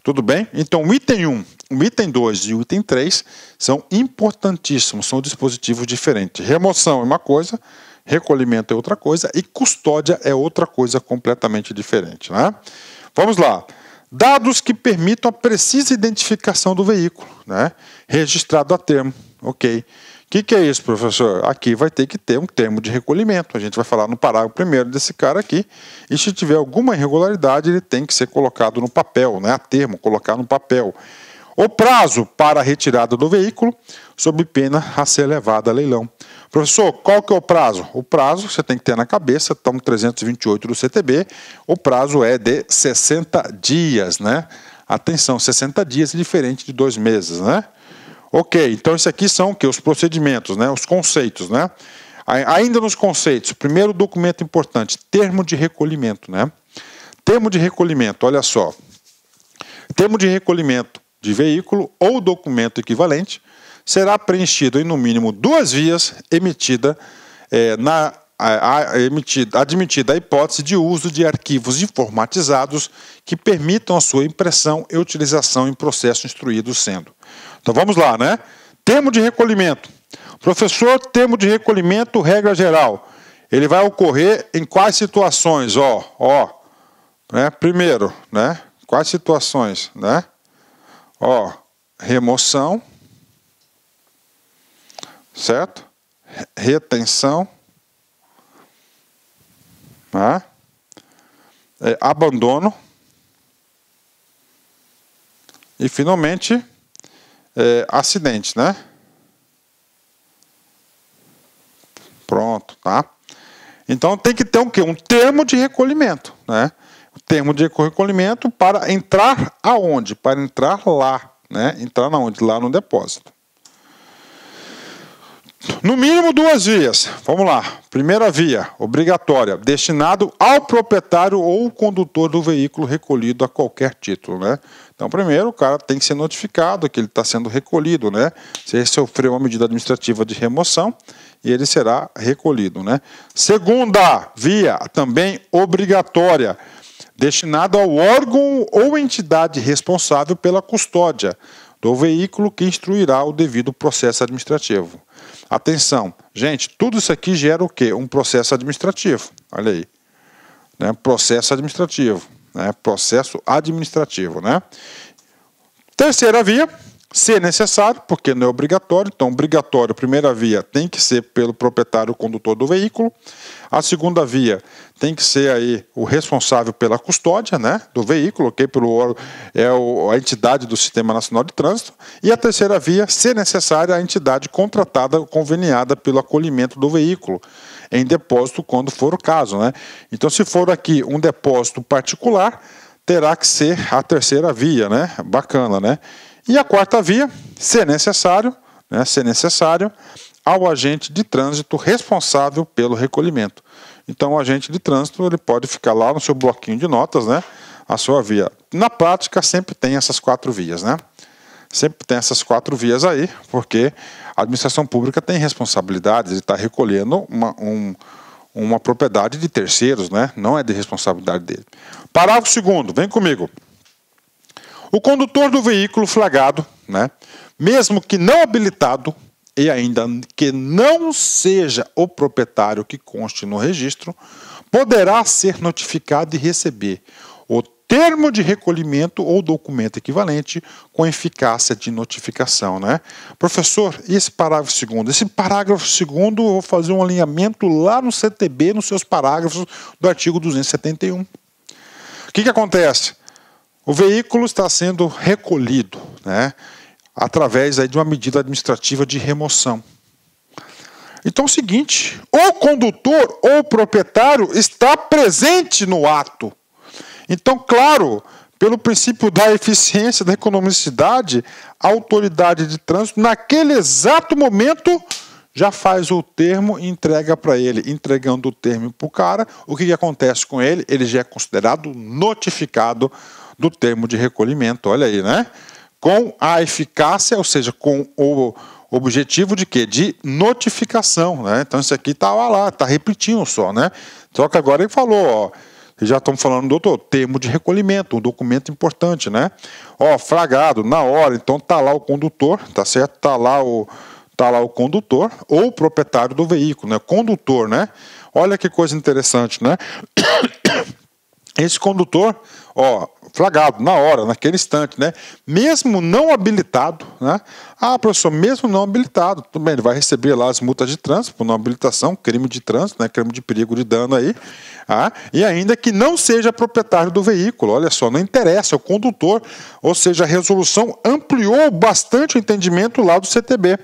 Tudo bem? Então, o item 1, o item 2 e o item 3 são importantíssimos, são dispositivos diferentes. Remoção é uma coisa, recolhimento é outra coisa e custódia é outra coisa completamente diferente, né? Vamos lá. Dados que permitam a precisa identificação do veículo, né? Registrado a termo, ok o que, que, é isso, professor? Aqui vai ter que ter um termo de recolhimento. A gente vai falar no parágrafo primeiro desse cara aqui. E se tiver alguma irregularidade, ele tem que ser colocado no papel, né? A termo, colocar no papel. O prazo para a retirada do veículo, sob pena a ser levado a leilão. Professor, qual que é o prazo? O prazo você tem que ter na cabeça, tá estamos 328 do CTB, o prazo é de 60 dias, né? Atenção, 60 dias é diferente de dois meses, né? Ok, então isso aqui são que os procedimentos, né? Os conceitos, né? Ainda nos conceitos, primeiro documento importante, termo de recolhimento, né? Termo de recolhimento, olha só. Termo de recolhimento de veículo ou documento equivalente será preenchido em no mínimo duas vias emitida é, na a, a, emitida, admitida a hipótese de uso de arquivos informatizados que permitam a sua impressão e utilização em processo instruído sendo. Então vamos lá, né? Termo de recolhimento. Professor, termo de recolhimento, regra geral. Ele vai ocorrer em quais situações? Ó, ó. Né? Primeiro, né? Quais situações, né? Ó, remoção. Certo? Retenção. Né? É, abandono. E finalmente, é, né? Pronto, tá? Então tem que ter o quê? Um termo de recolhimento, né? O termo de recolhimento para entrar aonde? Para entrar lá, né? Entrar na onde? Lá no depósito. No mínimo duas vias. Vamos lá. Primeira via, obrigatória, destinado ao proprietário ou condutor do veículo recolhido a qualquer título, né? Então, primeiro, o cara tem que ser notificado que ele está sendo recolhido, né? Se ele sofreu uma medida administrativa de remoção, ele será recolhido, né? Segunda via, também obrigatória, destinada ao órgão ou entidade responsável pela custódia do veículo que instruirá o devido processo administrativo. Atenção, gente, tudo isso aqui gera o quê? Um processo administrativo. Olha aí. Né? Processo administrativo né? processo administrativo. Né? Terceira via, se necessário, porque não é obrigatório. Então, obrigatório, primeira via tem que ser pelo proprietário condutor do veículo. A segunda via tem que ser aí o responsável pela custódia, né, do veículo, ok? Pelo é o, a entidade do Sistema Nacional de Trânsito. E a terceira via, se necessária, a entidade contratada, conveniada pelo acolhimento do veículo em depósito quando for o caso. Né? Então, se for aqui um depósito particular, terá que ser a terceira via, né? Bacana, né? E a quarta via, se necessário, né? Se necessário, ao agente de trânsito responsável pelo recolhimento. Então, o agente de trânsito ele pode ficar lá no seu bloquinho de notas, né? A sua via. Na prática, sempre tem essas quatro vias, né? sempre tem essas quatro vias aí, porque a administração pública tem responsabilidades, ele está recolhendo uma, um, uma propriedade de terceiros, né? não é de responsabilidade dele. Parágrafo segundo, vem comigo. O condutor do veículo flagrado, né, mesmo que não habilitado e ainda que não seja o proprietário que conste no registro, poderá ser notificado e receber termo de recolhimento ou documento equivalente com eficácia de notificação. Né? Professor, e esse parágrafo segundo? Esse parágrafo segundo, eu vou fazer um alinhamento lá no CTB, nos seus parágrafos do artigo 271. O que, que acontece? O veículo está sendo recolhido né, através aí, de uma medida administrativa de remoção. Então é o seguinte: o condutor ou o proprietário está presente no ato então, claro, pelo princípio da eficiência, da economicidade, a autoridade de trânsito, naquele exato momento, já faz o termo e entrega para ele. Entregando o termo para o cara, o que, que, acontece com ele? Ele já é considerado notificado do termo de recolhimento, olha aí, né? Com a eficácia, ou seja, com o objetivo de quê? De notificação, né? Então isso aqui tá lá, tá repetindo só, né? Só que agora ele falou, ó, já estamos falando, doutor, termo de recolhimento, um documento importante, né? Ó, flagrado, na hora, então tá lá o condutor, tá certo? Tá lá o, tá lá o condutor ou o proprietário do veículo, né? Condutor, né? Olha que coisa interessante, né? Esse condutor, ó, flagrado na hora, naquele instante, né? Mesmo não habilitado, né? Ah, professor, mesmo não habilitado, tudo bem, ele vai receber lá as multas de trânsito por não habilitação, crime de trânsito, né? Crime de perigo de dano aí, ah, e ainda que não seja proprietário do veículo, olha só, não interessa, é o condutor, ou seja, a resolução ampliou bastante o entendimento lá do CTB.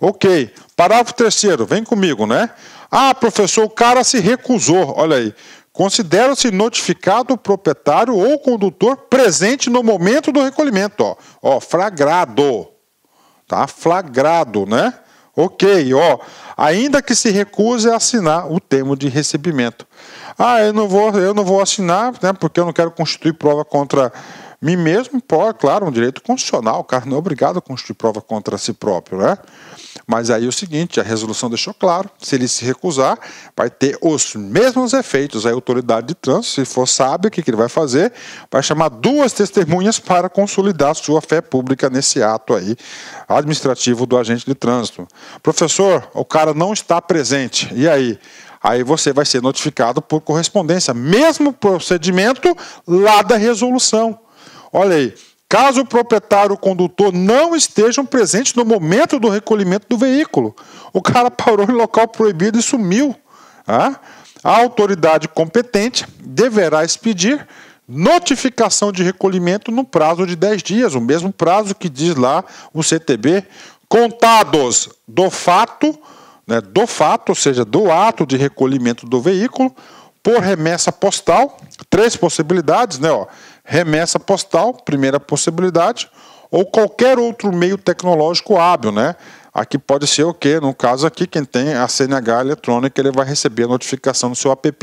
Ok, parágrafo terceiro, vem comigo, né? Ah, professor, o cara se recusou, olha aí. Considera-se notificado o proprietário ou condutor presente no momento do recolhimento. Ó, ó flagrado. Tá? Flagrado, né? Ok, ó. Ainda que se recuse a assinar o termo de recebimento. Ah, eu não vou, eu não vou assinar, né? Porque eu não quero constituir prova contra mim mesmo. Pô, é claro, um direito constitucional. O cara não é obrigado a constituir prova contra si próprio, né? Mas aí é o seguinte, a resolução deixou claro, se ele se recusar, vai ter os mesmos efeitos. a autoridade de trânsito, se for sábio, o que, que ele vai fazer? Vai chamar duas testemunhas para consolidar sua fé pública nesse ato aí administrativo do agente de trânsito. Professor, o cara não está presente. E aí? aí você vai ser notificado por correspondência. Mesmo procedimento lá da resolução. Olha aí, caso o proprietário ou condutor não estejam presentes no momento do recolhimento do veículo. O cara parou em local proibido e sumiu. Tá? A autoridade competente deverá expedir notificação de recolhimento no prazo de 10 dias, o mesmo prazo que diz lá o CTB, contados do fato, né, do fato, ou seja, do ato de recolhimento do veículo, por remessa postal, três possibilidades, né, ó, remessa postal, primeira possibilidade, ou qualquer outro meio tecnológico hábil, né? Aqui pode ser o quê? No caso aqui, quem tem a CNH eletrônica, ele vai receber a notificação no seu app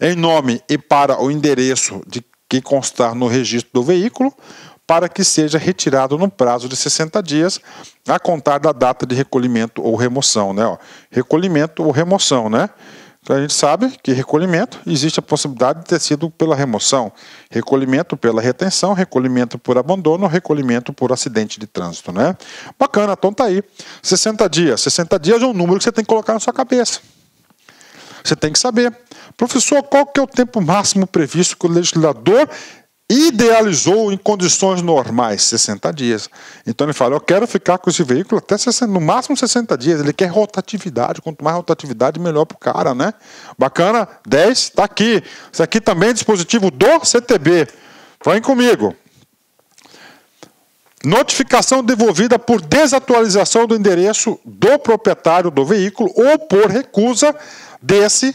em nome e para o endereço de que constar no registro do veículo, para que seja retirado no prazo de 60 dias, a contar da data de recolhimento ou remoção, né? Ó, recolhimento ou remoção, né? Então a gente sabe que recolhimento existe a possibilidade de ter sido pela remoção, recolhimento pela retenção, recolhimento por abandono, recolhimento por acidente de trânsito, né? Bacana, então tá aí. 60 dias. 60 dias é um número que você tem que colocar na sua cabeça. Você tem que saber. Professor, qual que é o tempo máximo previsto que o legislador idealizou em condições normais 60 dias. Então ele fala: Eu quero ficar com esse veículo até 60, no máximo 60 dias. Ele quer rotatividade. Quanto mais rotatividade, melhor para o cara, né? Bacana, 10 está aqui. Isso aqui também é dispositivo do CTB. Vem comigo. Notificação devolvida por desatualização do endereço do proprietário do veículo ou por recusa desse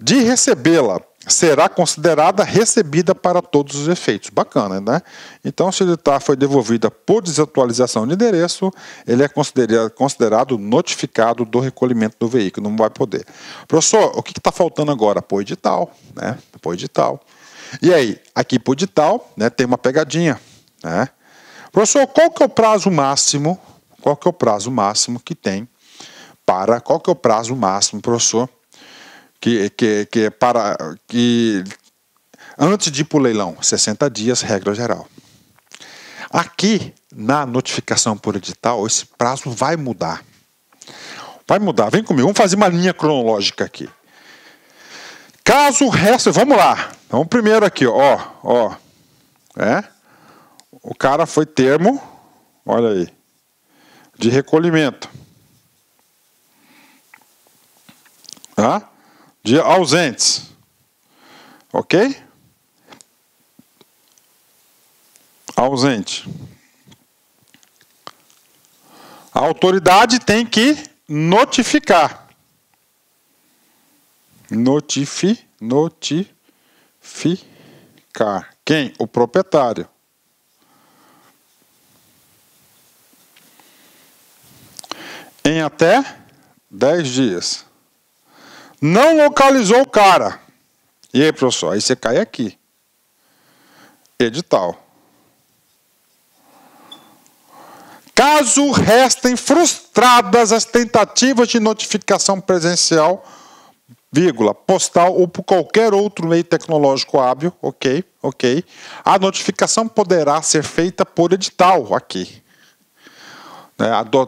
de recebê-la será considerada recebida para todos os efeitos. Bacana, né? Então, se o editar foi devolvida por desatualização de endereço, ele é considerado considerado notificado do recolhimento do veículo, não vai poder. Professor, o que está faltando agora? por edital, né? Por edital. E aí, aqui por edital, né, tem uma pegadinha, né? Professor, qual que é o prazo máximo? Qual que é o prazo máximo que tem para qual que é o prazo máximo, professor, que, que, que é para que antes de ir para o leilão, 60 dias, regra geral. Aqui na notificação por edital, esse prazo vai mudar. Vai mudar. Vem comigo, vamos fazer uma linha cronológica aqui. Caso resto, vamos lá. Então, primeiro aqui, ó, ó. É? O cara foi termo, olha aí, de recolhimento. Tá? de ausentes. Ok? Ausente. A autoridade tem que notificar. Notifi, notificar. Quem? O proprietário. Em até 10 dias. Não localizou o cara. E aí, professor, aí você cai aqui. Edital. Caso restem frustradas as tentativas de notificação presencial, vírgula, postal ou por qualquer outro meio tecnológico hábil, ok, ok, a notificação poderá ser feita por edital aqui. Né,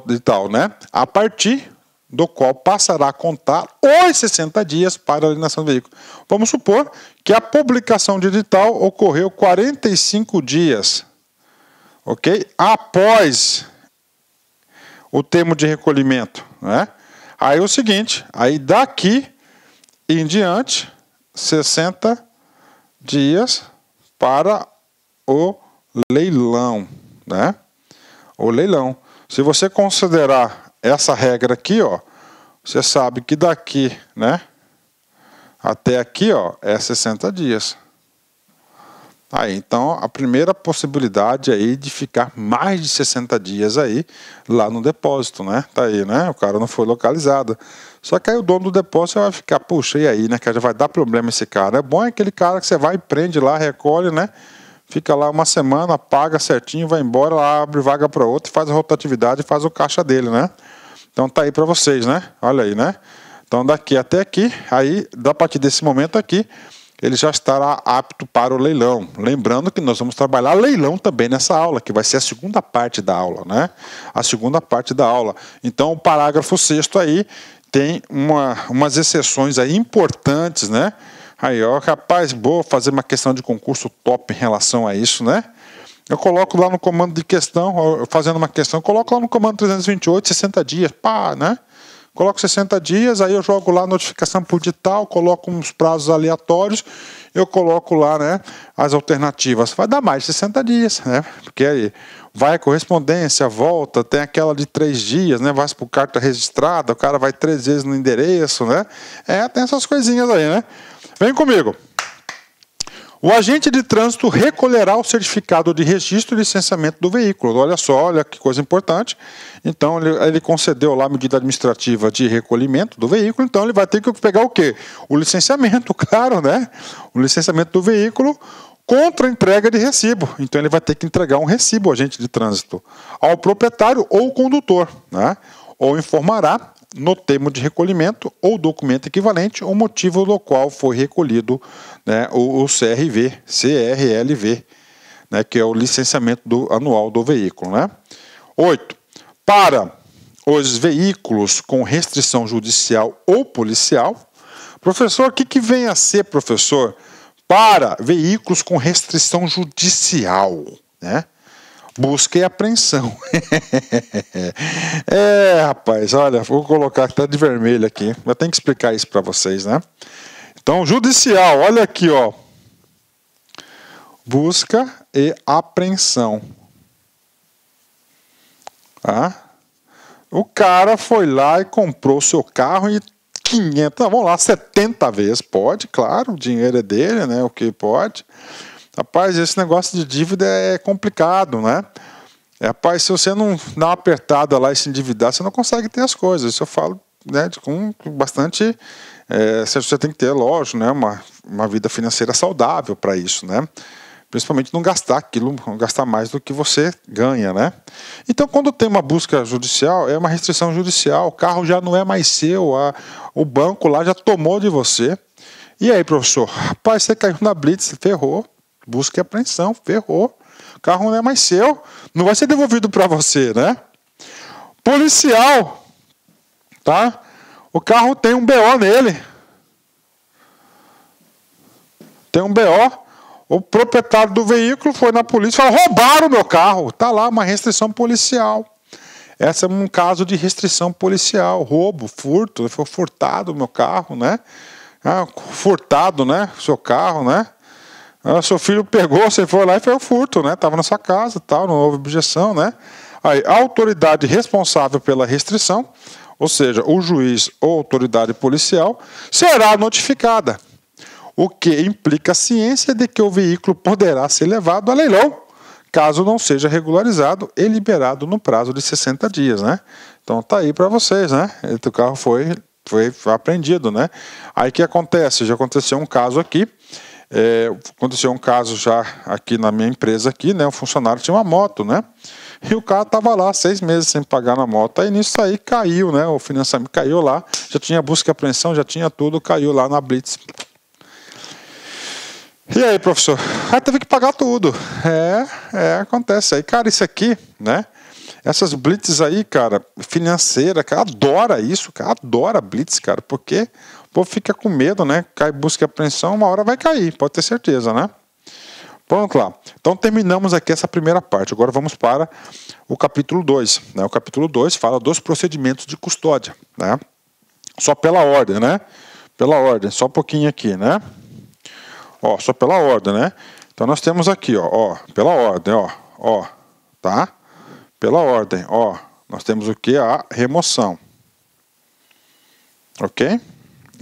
edital, né? A partir do qual passará a contar os 60 dias para a alienação do veículo. Vamos supor que a publicação digital ocorreu 45 dias, ok? Após o termo de recolhimento, né? Aí é o seguinte, aí daqui em diante, 60 dias para o leilão, né? O leilão. Se você considerar essa regra aqui, ó, você sabe que daqui, né, até aqui, ó, é 60 dias. Aí, então, a primeira possibilidade aí de ficar mais de 60 dias aí lá no depósito, né? Tá aí, né? O cara não foi localizado. Só que aí o dono do depósito vai ficar, puxa, e aí, né? Que já vai dar problema esse cara. É bom é aquele cara que você vai, prende lá, recolhe, né? fica lá uma semana, paga certinho, vai embora, lá abre vaga para outro, faz a rotatividade, faz o caixa dele, né? Então tá aí para vocês, né? Olha aí, né? Então daqui até aqui, aí da partir desse momento aqui, ele já estará apto para o leilão. Lembrando que nós vamos trabalhar leilão também nessa aula, que vai ser a segunda parte da aula, né? A segunda parte da aula. Então o parágrafo sexto aí tem uma, umas exceções aí importantes, né? Aí, ó, rapaz, boa fazer uma questão de concurso top em relação a isso, né? Eu coloco lá no comando de questão, fazendo uma questão, coloco lá no comando 328, 60 dias, pá, né? Coloco 60 dias, aí eu jogo lá a notificação por digital, coloco uns prazos aleatórios, eu coloco lá, né, as alternativas. Vai dar mais de 60 dias, né? Porque aí vai correspondência, volta, tem aquela de três dias, né? Vai por carta registrada, o cara vai três vezes no endereço, né? É, tem essas coisinhas aí, né? Vem comigo. O agente de trânsito recolherá o certificado de registro e licenciamento do veículo. Olha só, olha que coisa importante. Então, ele, ele, concedeu lá a medida administrativa de recolhimento do veículo, então ele vai ter que pegar o quê? O licenciamento, claro, né? O licenciamento do veículo contra entrega de recibo. Então, ele vai ter que entregar um recibo, agente de trânsito, ao proprietário ou condutor, né? Ou informará no termo de recolhimento ou documento equivalente o motivo do qual foi recolhido né, o, o CRV, CRLV, né, que é o licenciamento do, anual do veículo. Né? 8. Para os veículos com restrição judicial ou policial, professor, o que, que vem a ser, professor, para veículos com restrição judicial? Né? busca e apreensão. é, rapaz, olha, vou colocar que tá de vermelho aqui. Eu tenho que explicar isso para vocês, né? Então, judicial, olha aqui, ó. Busca e apreensão. Tá? O cara foi lá e comprou seu carro e 500, vamos lá, 70 vezes. Pode, claro, o dinheiro é dele, né? O que pode. Rapaz, esse negócio de dívida é complicado, né? É, rapaz, se você não dá uma apertada lá e se endividar, você não consegue ter as coisas. Isso eu falo né, com bastante. É, você tem que ter, lógico, né, uma, uma vida financeira saudável para isso, né? Principalmente não gastar aquilo, não gastar mais do que você ganha, né? Então, quando tem uma busca judicial, é uma restrição judicial, o carro já não é mais seu, a, o banco lá já tomou de você. E aí, professor? Rapaz, você caiu na blitz, ferrou. Busca e apreensão, ferrou. O carro não é mais seu, não vai ser devolvido para você, né? Policial, tá? O carro tem um BO nele. Tem um BO. O proprietário do veículo foi na polícia e falou: roubaram o meu carro. Tá lá uma restrição policial. Essa é um caso de restrição policial, roubo, furto, foi furtado o meu carro, né? Ah, furtado, né? Seu carro, né? Ah, seu filho pegou, você foi lá e foi o furto, né? Estava na sua casa tal, não houve objeção, né? Aí, a autoridade responsável pela restrição, ou seja, o juiz ou autoridade policial, será notificada, o que implica a ciência de que o veículo poderá ser levado a leilão, caso não seja regularizado e liberado no prazo de 60 dias, né? Então tá aí para vocês, né? O carro foi foi apreendido, né? Aí que acontece? Já aconteceu um caso aqui é, aconteceu um caso já aqui na minha empresa aqui, né? Um funcionário tinha uma moto, né? E o cara tava lá seis meses sem pagar na moto. Aí nisso aí caiu, né? O financiamento caiu lá. Já tinha busca e apreensão, já tinha tudo, caiu lá na Blitz. E aí, professor? Ah, teve que pagar tudo. É, é, acontece aí. Cara, isso aqui, né? Essas blitz aí, cara, financeira, cara, adora isso, cara, adora blitz, cara, porque o povo fica com medo, né? Cai, busca apreensão, uma hora vai cair, pode ter certeza, né? Pronto lá. Então terminamos aqui essa primeira parte. Agora vamos para o capítulo 2. Né? O capítulo 2 fala dos procedimentos de custódia. Né? Só pela ordem, né? Pela ordem, só um pouquinho aqui, né? Ó, só pela ordem, né? Então nós temos aqui, ó, ó pela ordem, ó, ó, tá? Pela ordem, ó, nós temos o que? A remoção. Ok?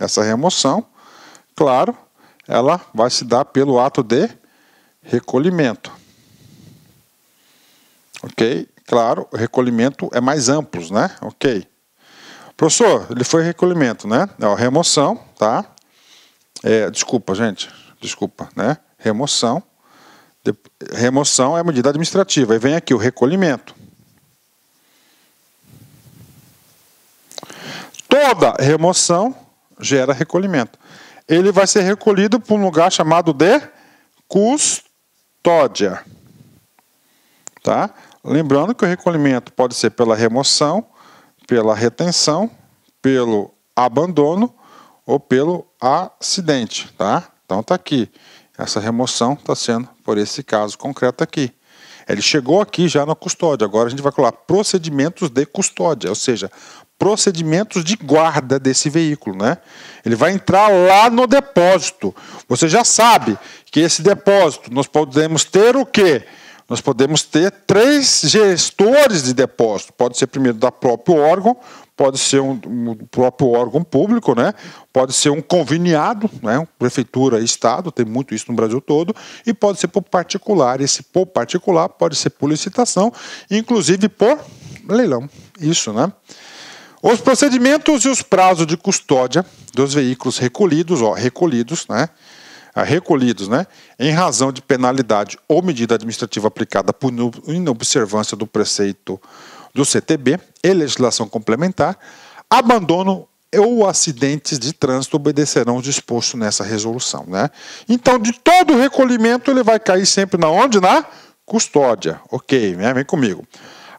Essa remoção, claro, ela vai se dar pelo ato de recolhimento. Ok? Claro, o recolhimento é mais amplo, né? Ok. Professor, ele foi recolhimento, né? Ó, é remoção, tá? É, desculpa, gente. Desculpa, né? Remoção. De... remoção é medida administrativa. Aí vem aqui o recolhimento. Toda remoção gera recolhimento. Ele vai ser recolhido para um lugar chamado de custódia. Tá? Lembrando que o recolhimento pode ser pela remoção, pela retenção, pelo abandono ou pelo acidente, tá? Então está aqui. Essa remoção está sendo por esse caso concreto aqui. Ele chegou aqui já na custódia. Agora a gente vai colar procedimentos de custódia, ou seja, procedimentos de guarda desse veículo, né? Ele vai entrar lá no depósito. Você já sabe que esse depósito nós podemos ter o quê? Nós podemos ter três gestores de depósito. Pode ser primeiro da próprio órgão, pode ser um, um próprio órgão público, né? Pode ser um conveniado, né? Prefeitura, estado, tem muito isso no Brasil todo, e pode ser por particular. Esse por particular pode ser por licitação, inclusive por leilão. Isso, né? Os procedimentos e os prazos de custódia dos veículos recolhidos, ó, recolhidos, né? Ah, recolhidos, né, em razão de penalidade ou medida administrativa aplicada por inobservância do preceito do CTB e legislação complementar, abandono ou acidentes de trânsito obedecerão os dispostos nessa resolução, né? Então, de todo o recolhimento, ele vai cair sempre na onde? Na custódia. OK, né? Vem comigo.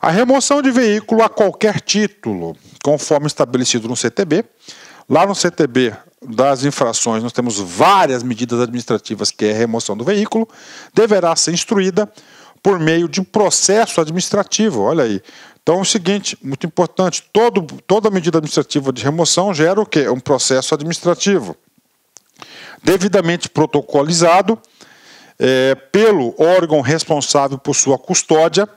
A remoção de veículo a qualquer título conforme estabelecido no CTB. Lá no CTB das infrações, nós temos várias medidas administrativas, que é a remoção do veículo, deverá ser instruída por meio de um processo administrativo. Olha aí. Então é o seguinte, muito importante, todo, toda medida administrativa de remoção gera o quê? Um processo administrativo. Devidamente protocolizado é, pelo órgão responsável por sua custódia,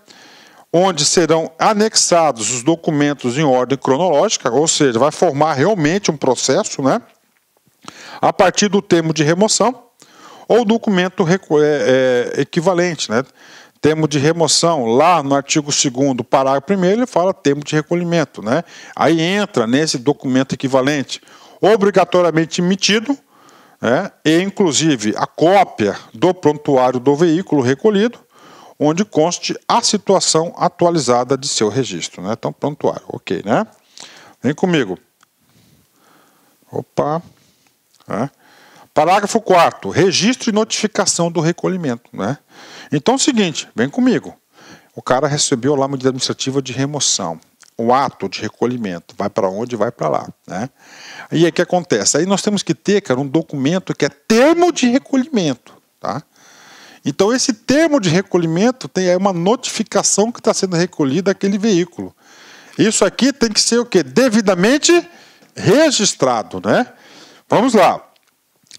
onde serão anexados os documentos em ordem cronológica, ou seja, vai formar realmente um processo, né? A partir do termo de remoção ou documento é, é, equivalente, né? Termo de remoção, lá no artigo 2 parágrafo 1 ele fala termo de recolhimento, né? Aí entra nesse documento equivalente, obrigatoriamente emitido, né? e inclusive a cópia do prontuário do veículo recolhido, onde conste a situação atualizada de seu registro. Né? Então, prontuário, ok, né? Vem comigo. Opa. É. Parágrafo 4 Registro e notificação do recolhimento. Né? Então é o seguinte, vem comigo. O cara recebeu lá a medida administrativa de remoção. O ato de recolhimento. Vai para onde? Vai para lá. Né? E aí o que acontece? Aí nós temos que ter, cara, um documento que é termo de recolhimento. Tá? Então, esse termo de recolhimento tem é uma notificação que está sendo recolhida aquele veículo. Isso aqui tem que ser o quê? Devidamente registrado, né? Vamos lá.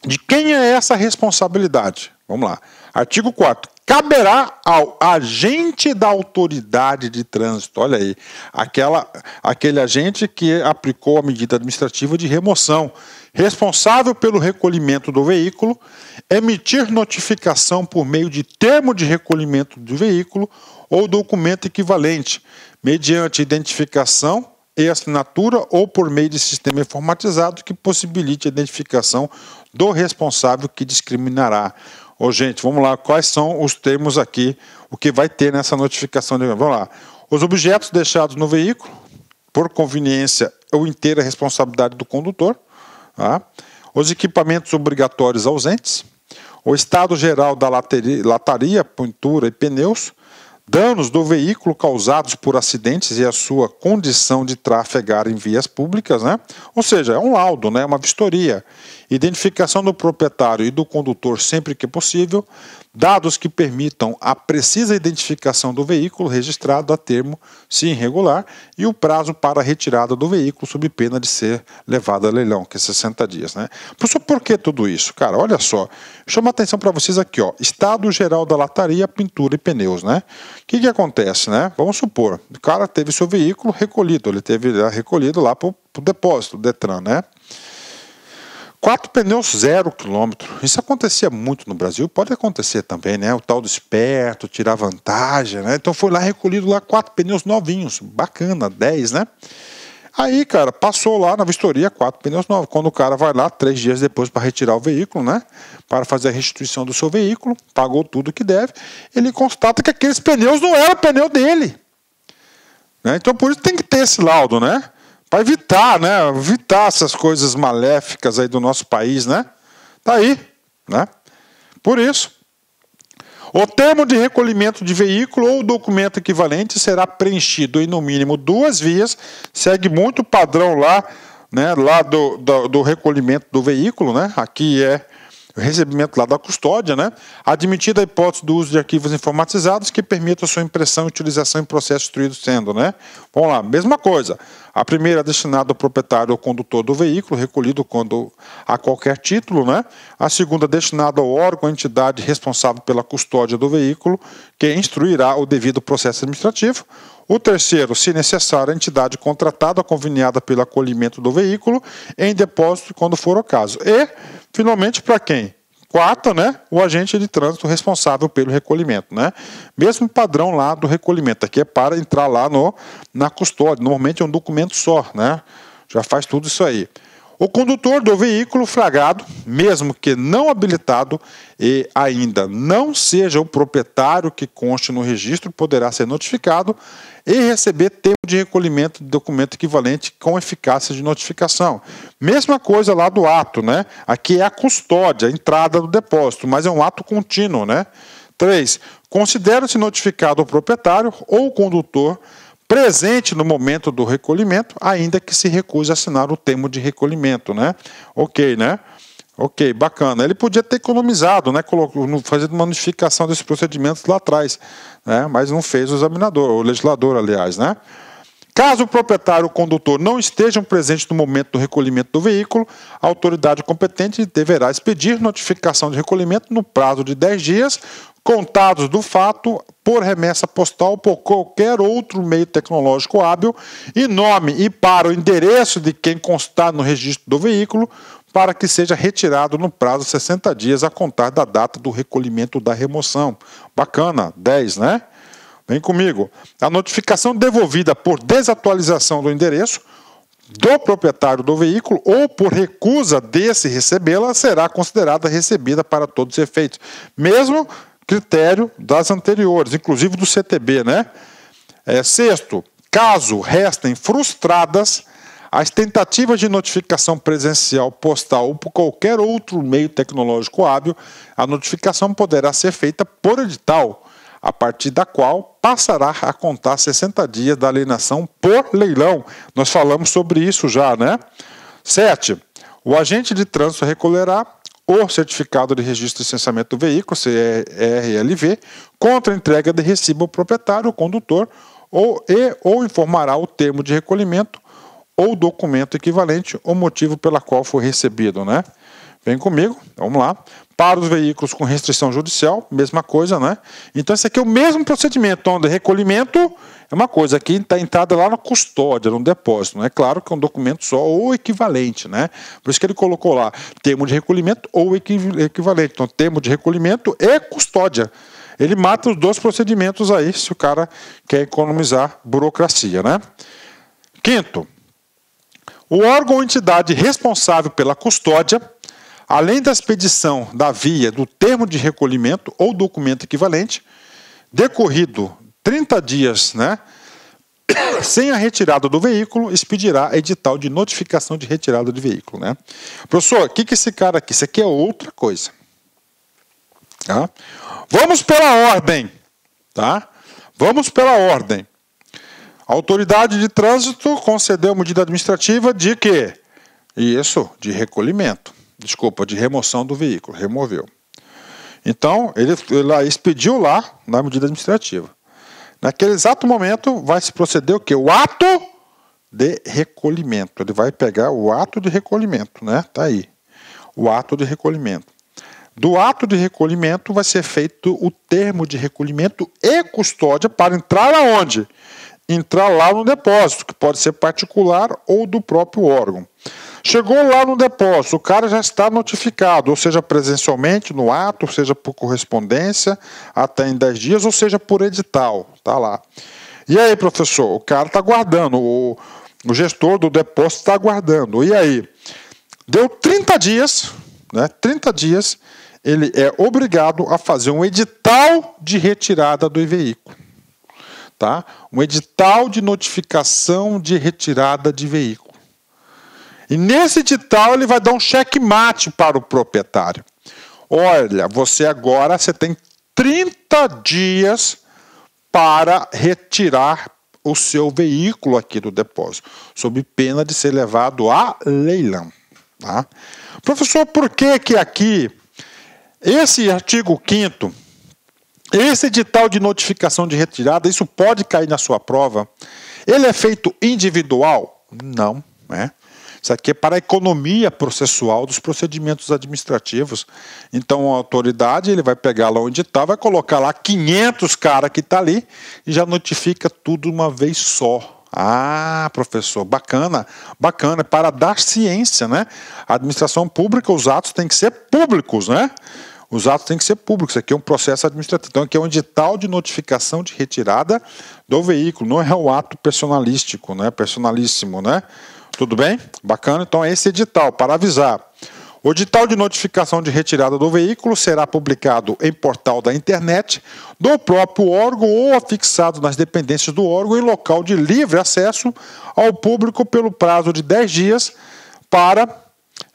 De quem é essa responsabilidade? Vamos lá. Artigo 4 caberá ao agente da autoridade de trânsito, olha aí, aquela, aquele agente que aplicou a medida administrativa de remoção, responsável pelo recolhimento do veículo, emitir notificação por meio de termo de recolhimento do veículo ou documento equivalente, mediante identificação e assinatura ou por meio de sistema informatizado que possibilite a identificação do responsável que discriminará Ô, gente, vamos lá, quais são os termos aqui, o que vai ter nessa notificação? De... Vamos lá. Os objetos deixados no veículo, por conveniência ou inteira responsabilidade do condutor. Tá? Os equipamentos obrigatórios ausentes. O estado geral da lateria, lataria, pintura e pneus. Danos do veículo causados por acidentes e a sua condição de trafegar em vias públicas, né? Ou seja, é um laudo, né? Uma vistoria identificação do proprietário e do condutor sempre que possível, dados que permitam a precisa identificação do veículo registrado a termo, se irregular, e o prazo para a retirada do veículo sob pena de ser levado a leilão, que é 60 dias. Né? Professor, por que tudo isso? Cara, olha só, chama atenção para vocês aqui, ó, estado geral da lataria, pintura e pneus. né? O que, que acontece? né? Vamos supor, o cara teve seu veículo recolhido, ele teve recolhido lá para o depósito, Detran, né? Quatro pneus zero quilômetro. Isso acontecia muito no Brasil, pode acontecer também, né? O tal do esperto, tirar vantagem, né? Então foi lá recolhido lá quatro pneus novinhos, bacana, dez, né? Aí, cara, passou lá na vistoria quatro pneus novos. Quando o cara vai lá, três dias depois, para retirar o veículo, né? Para fazer a restituição do seu veículo, pagou tudo que deve, ele constata que aqueles pneus não eram pneu dele. Né? Então, por isso tem que ter esse laudo, né? para evitar, né? Evitar essas coisas maléficas aí do nosso país, né? Tá aí, né? Por isso, o termo de recolhimento de veículo ou documento equivalente será preenchido em no mínimo duas vias. Segue muito o padrão lá, né? Lá do, do, do recolhimento do veículo, né? Aqui é recebimento lá da custódia, né? admitida a hipótese do uso de arquivos informatizados que permita sua impressão, utilização em processo instruído sendo. Né? Vamos lá, mesma coisa. A primeira é destinada ao proprietário ou condutor do veículo, recolhido quando a qualquer título. Né? A segunda é destinada ao órgão ou entidade responsável pela custódia do veículo, que instruirá o devido processo administrativo. O terceiro, se necessário, a entidade contratada conveniada pelo acolhimento do veículo em depósito quando for o caso. E, finalmente, para quem? Quarta, né? O agente de trânsito responsável pelo recolhimento, né? Mesmo padrão lá do recolhimento, aqui é para entrar lá no, na custódia. Normalmente é um documento só, né? Já faz tudo isso aí. O condutor do veículo flagrado, mesmo que não habilitado e ainda não seja o proprietário que conste no registro, poderá ser notificado e receber tempo de recolhimento de documento equivalente com eficácia de notificação. Mesma coisa lá do ato, né? Aqui é a custódia, a entrada do depósito, mas é um ato contínuo, né? 3. Considera-se notificado o proprietário ou o condutor presente no momento do recolhimento, ainda que se recuse a assinar o termo de recolhimento, né? OK, né? Ok, bacana. Ele podia ter economizado, né? fazendo uma notificação desses procedimentos lá atrás, né? Mas não fez o examinador, o legislador, aliás, né? Caso o proprietário ou condutor não estejam presentes no momento do recolhimento do veículo, a autoridade competente deverá expedir notificação de recolhimento no prazo de 10 dias, contados do fato, por remessa postal ou por qualquer outro meio tecnológico hábil, e nome e para o endereço de quem constar no registro do veículo, para que seja retirado no prazo de 60 dias a contar da data do recolhimento da remoção. Bacana, 10, né? Vem comigo. A notificação devolvida por desatualização do endereço do proprietário do veículo ou por recusa desse recebê-la será considerada recebida para todos os efeitos. Mesmo critério das anteriores, inclusive do CTB, né? É, sexto, caso restem frustradas as tentativas de notificação presencial, postal ou por qualquer outro meio tecnológico hábil, a notificação poderá ser feita por edital, a partir da qual passará a contar 60 dias da alienação por leilão. Nós falamos sobre isso já, né? 7. O agente de trânsito recolherá o certificado de registro e licenciamento do veículo, CRLV, contra a entrega de recibo ao proprietário, condutor, ou e ou informará o termo de recolhimento ou documento equivalente ou motivo pela qual foi recebido, né? Vem comigo, vamos lá. Para os veículos com restrição judicial, mesma coisa, né? Então, esse aqui é o mesmo procedimento, onde então, recolhimento é uma coisa, aqui está entrada lá na custódia, no depósito, né? Claro que é um documento só ou equivalente, né? Por isso que ele colocou lá, termo de recolhimento ou equivalente. Então, termo de recolhimento e custódia. Ele mata os dois procedimentos aí, se o cara quer economizar burocracia, né? Quinto, o órgão ou entidade responsável pela custódia, além da expedição da via do termo de recolhimento ou documento equivalente, decorrido 30 dias, né, sem a retirada do veículo, expedirá edital de notificação de retirada de veículo. Né? Professor, o que, que esse cara aqui? Isso aqui é outra coisa. Tá? Vamos pela ordem. Tá? Vamos pela ordem. A autoridade de trânsito concedeu medida administrativa de quê? Isso, de recolhimento. Desculpa, de remoção do veículo, removeu. Então, ele, ele expediu lá na medida administrativa. Naquele exato momento, vai se proceder o quê? O ato de recolhimento. Ele vai pegar o ato de recolhimento, né? Tá aí. O ato de recolhimento. Do ato de recolhimento vai ser feito o termo de recolhimento e custódia para entrar aonde? entrar lá no depósito, que pode ser particular ou do próprio órgão. Chegou lá no depósito, o cara já está notificado, ou seja, presencialmente no ato, seja por correspondência, até em 10 dias, ou seja, por edital, tá lá. E aí, professor, o cara está guardando, o, o gestor do depósito está guardando. E aí? Deu 30 dias, né? 30 dias, ele é obrigado a fazer um edital de retirada do veículo tá? um edital de notificação de retirada de veículo. E nesse edital ele vai dar um checkmate para o proprietário. Olha, você agora você tem 30 dias para retirar o seu veículo aqui do depósito, sob pena de ser levado a leilão. Tá? Professor, por que que aqui esse artigo 5 esse edital de notificação de retirada, isso pode cair na sua prova. Ele é feito individual? Não, né? Isso aqui é para a economia processual dos procedimentos administrativos. Então a autoridade ele vai pegar lá onde está, vai colocar lá 500 cara que está ali e já notifica tudo uma vez só. Ah, professor, bacana, bacana, é para dar ciência, né? A administração pública, os atos têm que ser públicos, né? Os atos têm que ser públicos. Aqui é um processo administrativo. Então, aqui é um edital de notificação de retirada do veículo. Não é o ato personalístico, né? Personalíssimo, né? Tudo bem? Bacana. Então, é esse edital para avisar. O edital de notificação de retirada do veículo será publicado em portal da internet do próprio órgão ou afixado nas dependências do órgão em local de livre acesso ao público pelo prazo de 10 dias para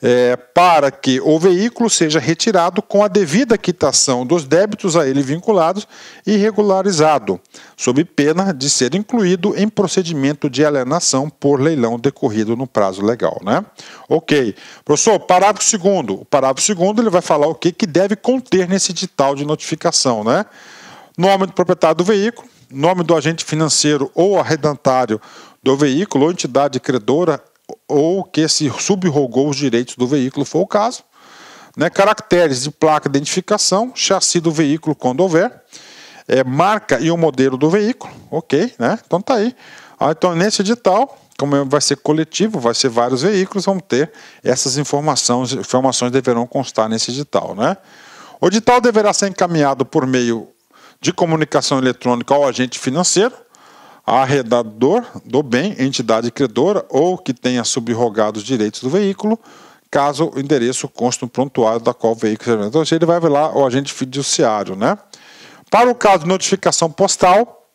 é, para que o veículo seja retirado com a devida quitação dos débitos a ele vinculados e regularizado, sob pena de ser incluído em procedimento de alienação por leilão decorrido no prazo legal. Né? Ok. Professor, parágrafo segundo. O parágrafo segundo ele vai falar o que, que deve conter nesse edital de notificação. Né? Nome do proprietário do veículo, nome do agente financeiro ou arrendatário do veículo ou entidade credora ou que se subrogou os direitos do veículo, for o caso. Né, caracteres de placa de identificação, chassi do veículo quando houver, é, marca e o modelo do veículo, ok, né? Então tá aí. Ah, então nesse edital, como é, vai ser coletivo, vai ser vários veículos, vão ter essas informações, informações deverão constar nesse edital, né? O edital deverá ser encaminhado por meio de comunicação eletrônica ao agente financeiro, arredador do bem, entidade credora ou que tenha subrogado os direitos do veículo, caso o endereço conste no prontuário da qual o veículo Então, ele vai lá o agente fiduciário, né? Para o caso de notificação postal,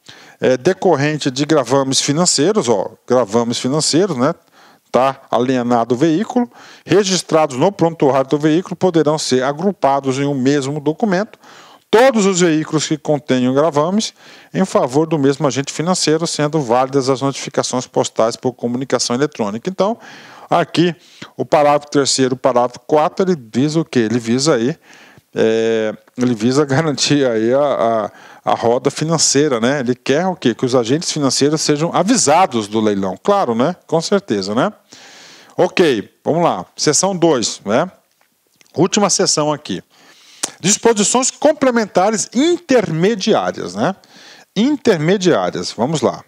é, decorrente de gravames financeiros, ó, gravames financeiros, né? Tá alienado o veículo, registrados no prontuário do veículo, poderão ser agrupados em um mesmo documento, todos os veículos que contenham gravames em favor do mesmo agente financeiro, sendo válidas as notificações postais por comunicação eletrônica. Então, aqui o parágrafo terceiro, parágrafo 4, ele diz o que? Ele visa aí, é, ele visa garantir aí a, a, a, roda financeira, né? Ele quer o quê? Que os agentes financeiros sejam avisados do leilão. Claro, né? Com certeza, né? Ok, vamos lá. sessão 2, né? Última sessão aqui. Disposições complementares intermediárias, né? Intermediárias, vamos lá.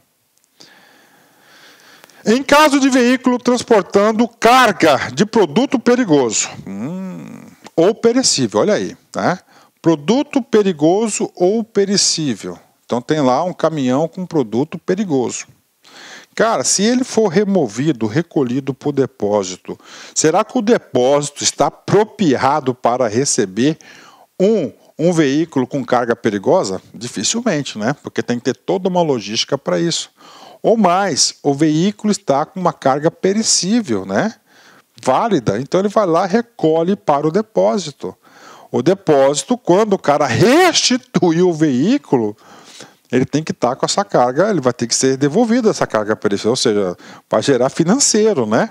Em caso de veículo transportando carga de produto perigoso hum, ou perecível, olha aí, né? Produto perigoso ou perecível. Então tem lá um caminhão com produto perigoso. Cara, se ele for removido, recolhido para o depósito, será que o depósito está apropriado para receber um, um veículo com carga perigosa? Dificilmente, né? Porque tem que ter toda uma logística para isso. Ou mais, o veículo está com uma carga perecível, né? Válida. Então ele vai lá, recolhe para o depósito. O depósito, quando o cara restitui o veículo, ele tem que estar tá com essa carga, ele vai ter que ser devolvida essa carga perecível, ou seja, vai gerar financeiro, né?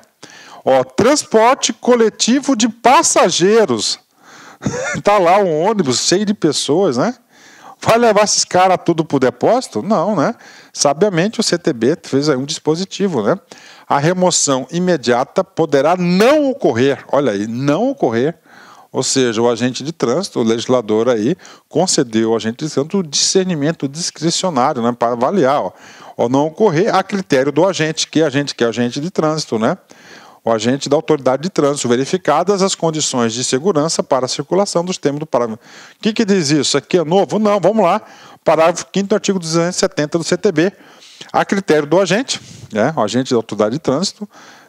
Ó, transporte coletivo de passageiros. tá lá um ônibus cheio de pessoas, né? Vai levar esses caras tudo para o depósito? Não, né? Sabiamente o CTB fez aí um dispositivo, né? A remoção imediata poderá não ocorrer, olha aí, não ocorrer. Ou seja, o agente de trânsito, o legislador aí, concedeu ao agente de trânsito o discernimento discricionário, né? Para avaliar, ó. Ou não ocorrer a critério do agente, que agente que é agente de trânsito, né? o agente da autoridade de trânsito, verificadas as condições de segurança para a circulação dos termos do parágrafo. O que, que diz isso? Aqui é novo? Não, vamos lá. Parágrafo 5 do artigo 270 do CTB. A critério do agente, né, o agente da autoridade de trânsito,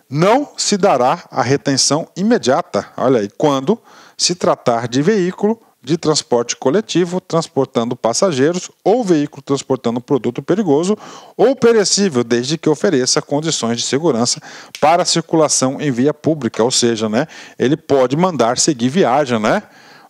não se dará a retenção imediata, olha aí, quando se tratar de veículo de transporte coletivo transportando passageiros ou veículo transportando produto perigoso ou perecível, desde que ofereça condições de segurança para circulação em via pública, ou seja, né, ele pode mandar seguir viagem, né?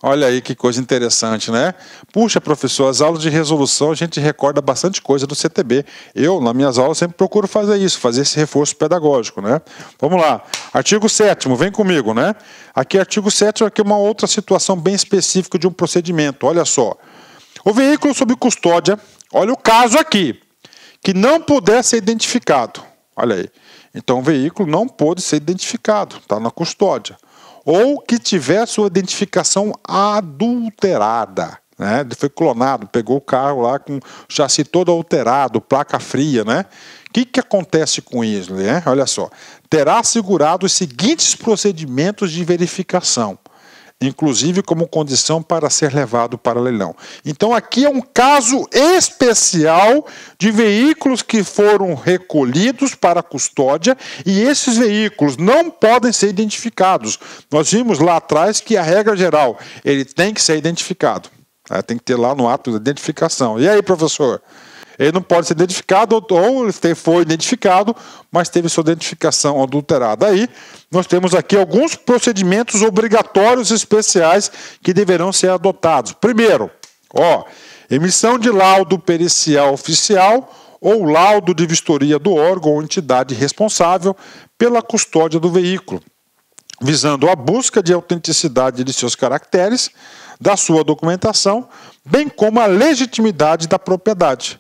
Olha aí que coisa interessante, né? Puxa, professor, as aulas de resolução a gente recorda bastante coisa do CTB. Eu, nas minhas aulas, sempre procuro fazer isso, fazer esse reforço pedagógico, né? Vamos lá. Artigo 7 vem comigo, né? Aqui, artigo 7 aqui é uma outra situação bem específica de um procedimento. Olha só. O veículo sob custódia, olha o caso aqui, que não puder ser identificado. Olha aí. Então, o veículo não pôde ser identificado, está na custódia ou que tiver sua identificação adulterada. Né? Foi clonado, pegou o carro lá com o chassi todo alterado, placa fria, né? O que, que acontece com isso? Né? Olha só, terá assegurado os seguintes procedimentos de verificação inclusive como condição para ser levado para leilão. Então aqui é um caso especial de veículos que foram recolhidos para custódia e esses veículos não podem ser identificados. Nós vimos lá atrás que a regra geral, ele tem que ser identificado. É, tem que ter lá no ato de identificação. E aí, professor? Ele não pode ser identificado, ou, ele foi identificado, mas teve sua identificação adulterada. Aí, nós temos aqui alguns procedimentos obrigatórios especiais que deverão ser adotados. Primeiro, ó, emissão de laudo pericial oficial ou laudo de vistoria do órgão ou entidade responsável pela custódia do veículo, visando a busca de autenticidade de seus caracteres, da sua documentação, bem como a legitimidade da propriedade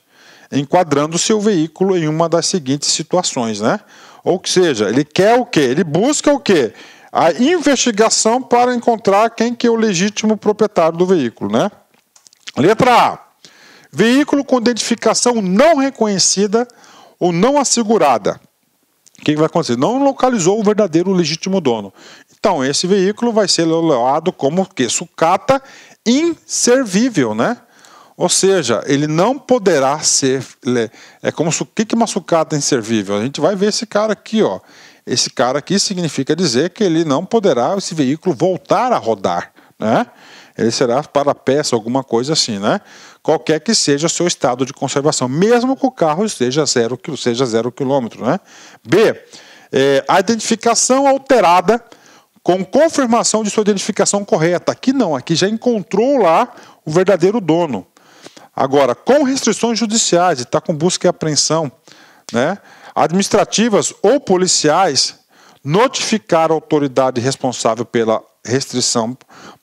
enquadrando seu veículo em uma das seguintes situações, né? Ou seja, ele quer o quê? Ele busca o quê? A investigação para encontrar quem que é o legítimo proprietário do veículo, né? Letra A. Veículo com identificação não reconhecida ou não assegurada. O que vai acontecer? Não localizou o verdadeiro legítimo dono. Então, esse veículo vai ser leiloado como que sucata inservível, né? Ou seja, ele não poderá ser. É como o que, que uma sucata é inservível? A gente vai ver esse cara aqui, ó. Esse cara aqui significa dizer que ele não poderá esse veículo voltar a rodar, né? Ele será para peça, alguma coisa assim, né? Qualquer que seja o seu estado de conservação, mesmo que o carro esteja zero, seja zero quilômetro, né? B. É, a identificação alterada com confirmação de sua identificação correta. Aqui não, aqui já encontrou lá o verdadeiro dono. Agora, com restrições judiciais, está com busca e apreensão, né? administrativas ou policiais, notificar a autoridade responsável pela restrição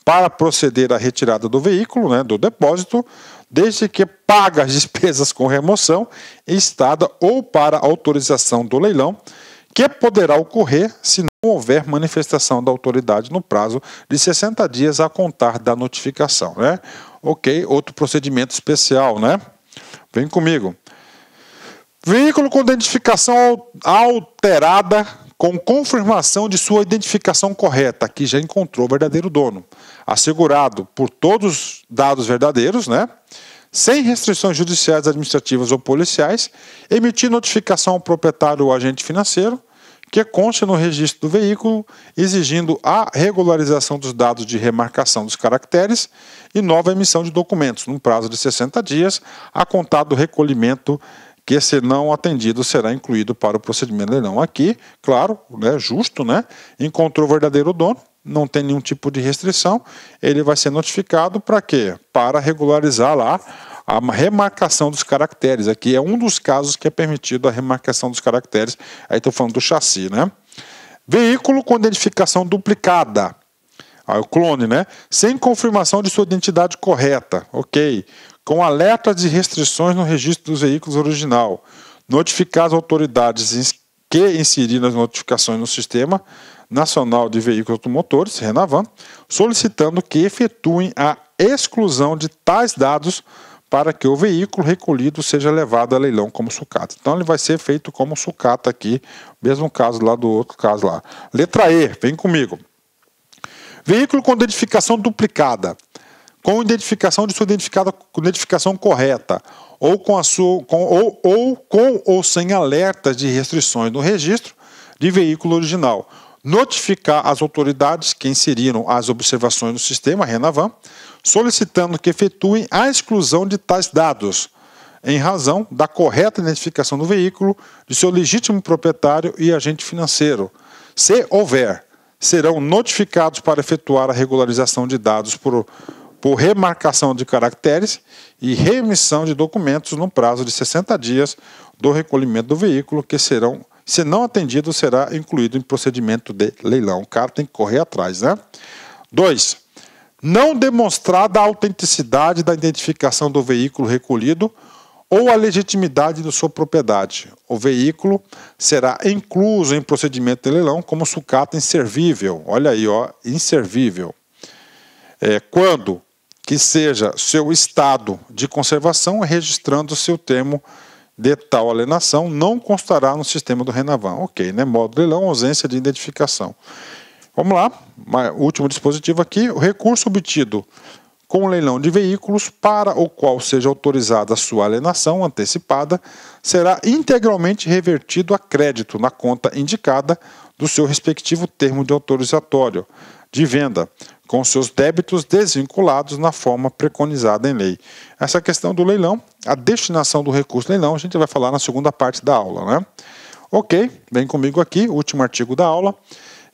para proceder à retirada do veículo, né, do depósito, desde que paga as despesas com remoção em estada ou para autorização do leilão, que poderá ocorrer se não houver manifestação da autoridade no prazo de 60 dias a contar da notificação. Né? Ok, outro procedimento especial, né? Vem comigo. Veículo com identificação alterada com confirmação de sua identificação correta, que já encontrou o verdadeiro dono, assegurado por todos os dados verdadeiros, né? sem restrições judiciais, administrativas ou policiais, emitir notificação ao proprietário ou agente financeiro, que é conste no registro do veículo, exigindo a regularização dos dados de remarcação dos caracteres e nova emissão de documentos, num prazo de 60 dias, a contar do recolhimento que, se não atendido, será incluído para o procedimento leilão. Aqui, claro, né, justo, né? Encontrou o verdadeiro dono, não tem nenhum tipo de restrição, ele vai ser notificado para quê? Para regularizar lá a remarcação dos caracteres. Aqui é um dos casos que é permitido a remarcação dos caracteres. Aí estou falando do chassi, né? Veículo com identificação duplicada. Aí ah, o clone, né? Sem confirmação de sua identidade correta. Ok. Com alerta de restrições no registro dos veículos original. Notificar as autoridades que inseriram as notificações no Sistema Nacional de Veículos Automotores, Renavan, solicitando que efetuem a exclusão de tais dados para que o veículo recolhido seja levado a leilão como sucata. Então ele vai ser feito como sucata aqui, mesmo caso lá do outro caso lá. Letra E, vem comigo. Veículo com identificação duplicada, com identificação de sua identificada, com identificação correta, ou com, a sua, com, ou, ou, com ou sem alertas de restrições no registro de veículo original. Notificar as autoridades que inseriram as observações no sistema Renavan solicitando que efetuem a exclusão de tais dados, em razão da correta identificação do veículo, de seu legítimo proprietário e agente financeiro. Se houver, serão notificados para efetuar a regularização de dados por, por remarcação de caracteres e remissão de documentos no prazo de 60 dias do recolhimento do veículo, que serão, se não atendido, será incluído em procedimento de leilão. O cara tem que correr atrás, né? 2 não demonstrada a autenticidade da identificação do veículo recolhido ou a legitimidade de sua propriedade. O veículo será incluso em procedimento de leilão como sucata inservível. Olha aí, ó, inservível. É, quando que seja seu estado de conservação registrando seu termo de tal alienação não constará no sistema do Renavan. Ok, né? Modo de leilão, ausência de identificação. Vamos lá, último dispositivo aqui, o recurso obtido com o leilão de veículos para o qual seja autorizada a sua alienação antecipada será integralmente revertido a crédito na conta indicada do seu respectivo termo de autorizatório de venda, com seus débitos desvinculados na forma preconizada em lei. Essa questão do leilão, a destinação do recurso leilão, a gente vai falar na segunda parte da aula, né? Ok, vem comigo aqui, último artigo da aula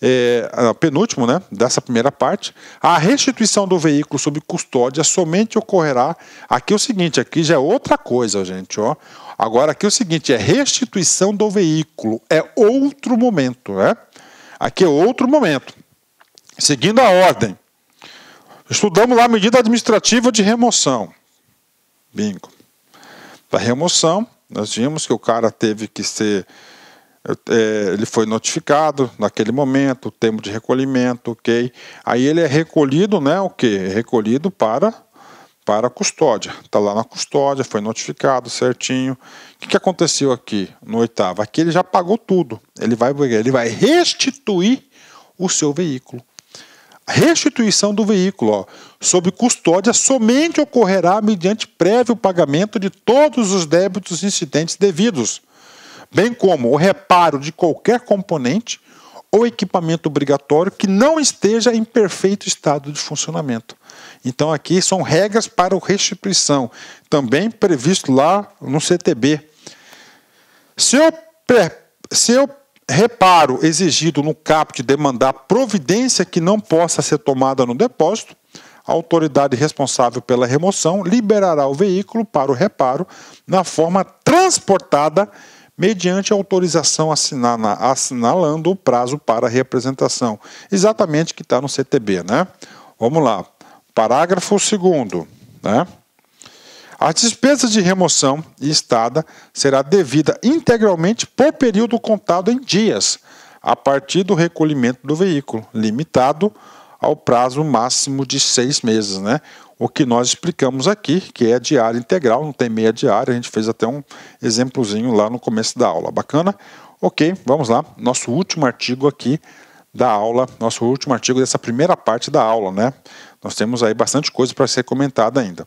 é, penúltimo né, dessa primeira parte, a restituição do veículo sob custódia somente ocorrerá. Aqui é o seguinte, aqui já é outra coisa, gente. Ó. Agora aqui é o seguinte, é restituição do veículo, é outro momento, né? Aqui é outro momento. Seguindo a ordem, estudamos lá a medida administrativa de remoção. Bingo. Da remoção, nós vimos que o cara teve que ser é, ele foi notificado naquele momento, tempo de recolhimento, ok? Aí ele é recolhido, né? O que? É recolhido para para a custódia. Está lá na custódia, foi notificado certinho. O que, que aconteceu aqui no oitavo? Aqui ele já pagou tudo. Ele vai, ele vai restituir o seu veículo. restituição do veículo, ó, sob custódia, somente ocorrerá mediante prévio pagamento de todos os débitos incidentes devidos bem como o reparo de qualquer componente ou equipamento obrigatório que não esteja em perfeito estado de funcionamento. Então, aqui são regras para o restituição, também previsto lá no CTB. Se eu, se eu reparo exigido no CAPT demandar providência que não possa ser tomada no depósito, a autoridade responsável pela remoção liberará o veículo para o reparo na forma transportada mediante autorização assinana, assinalando o prazo para representação. Exatamente que está no CTB, né? Vamos lá. Parágrafo 2 né? A despesa de remoção e estada será devida integralmente por período contado em dias, a partir do recolhimento do veículo, limitado ao prazo máximo de seis meses, né? o que nós explicamos aqui, que é diária integral, não tem meia diária, a gente fez até um exemplozinho lá no começo da aula. Bacana? Ok, vamos lá. Nosso último artigo aqui da aula, nosso último artigo dessa primeira parte da aula, né? Nós temos aí bastante coisa para ser comentada ainda.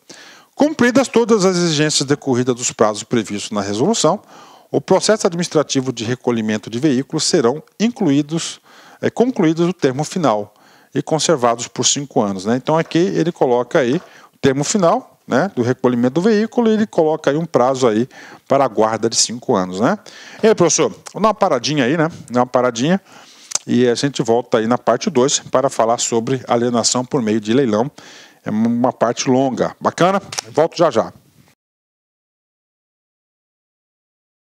Cumpridas todas as exigências decorridas dos prazos previstos na resolução, o processo administrativo de recolhimento de veículos serão incluídos, é, concluídos o termo final, e conservados por cinco anos. Né? Então aqui ele coloca aí o termo final né, do recolhimento do veículo e ele coloca aí um prazo aí para a guarda de cinco anos. Né? E aí, professor, vou dar uma paradinha aí, né? Dá uma paradinha e a gente volta aí na parte 2 para falar sobre alienação por meio de leilão. É uma parte longa. Bacana? Volto já já.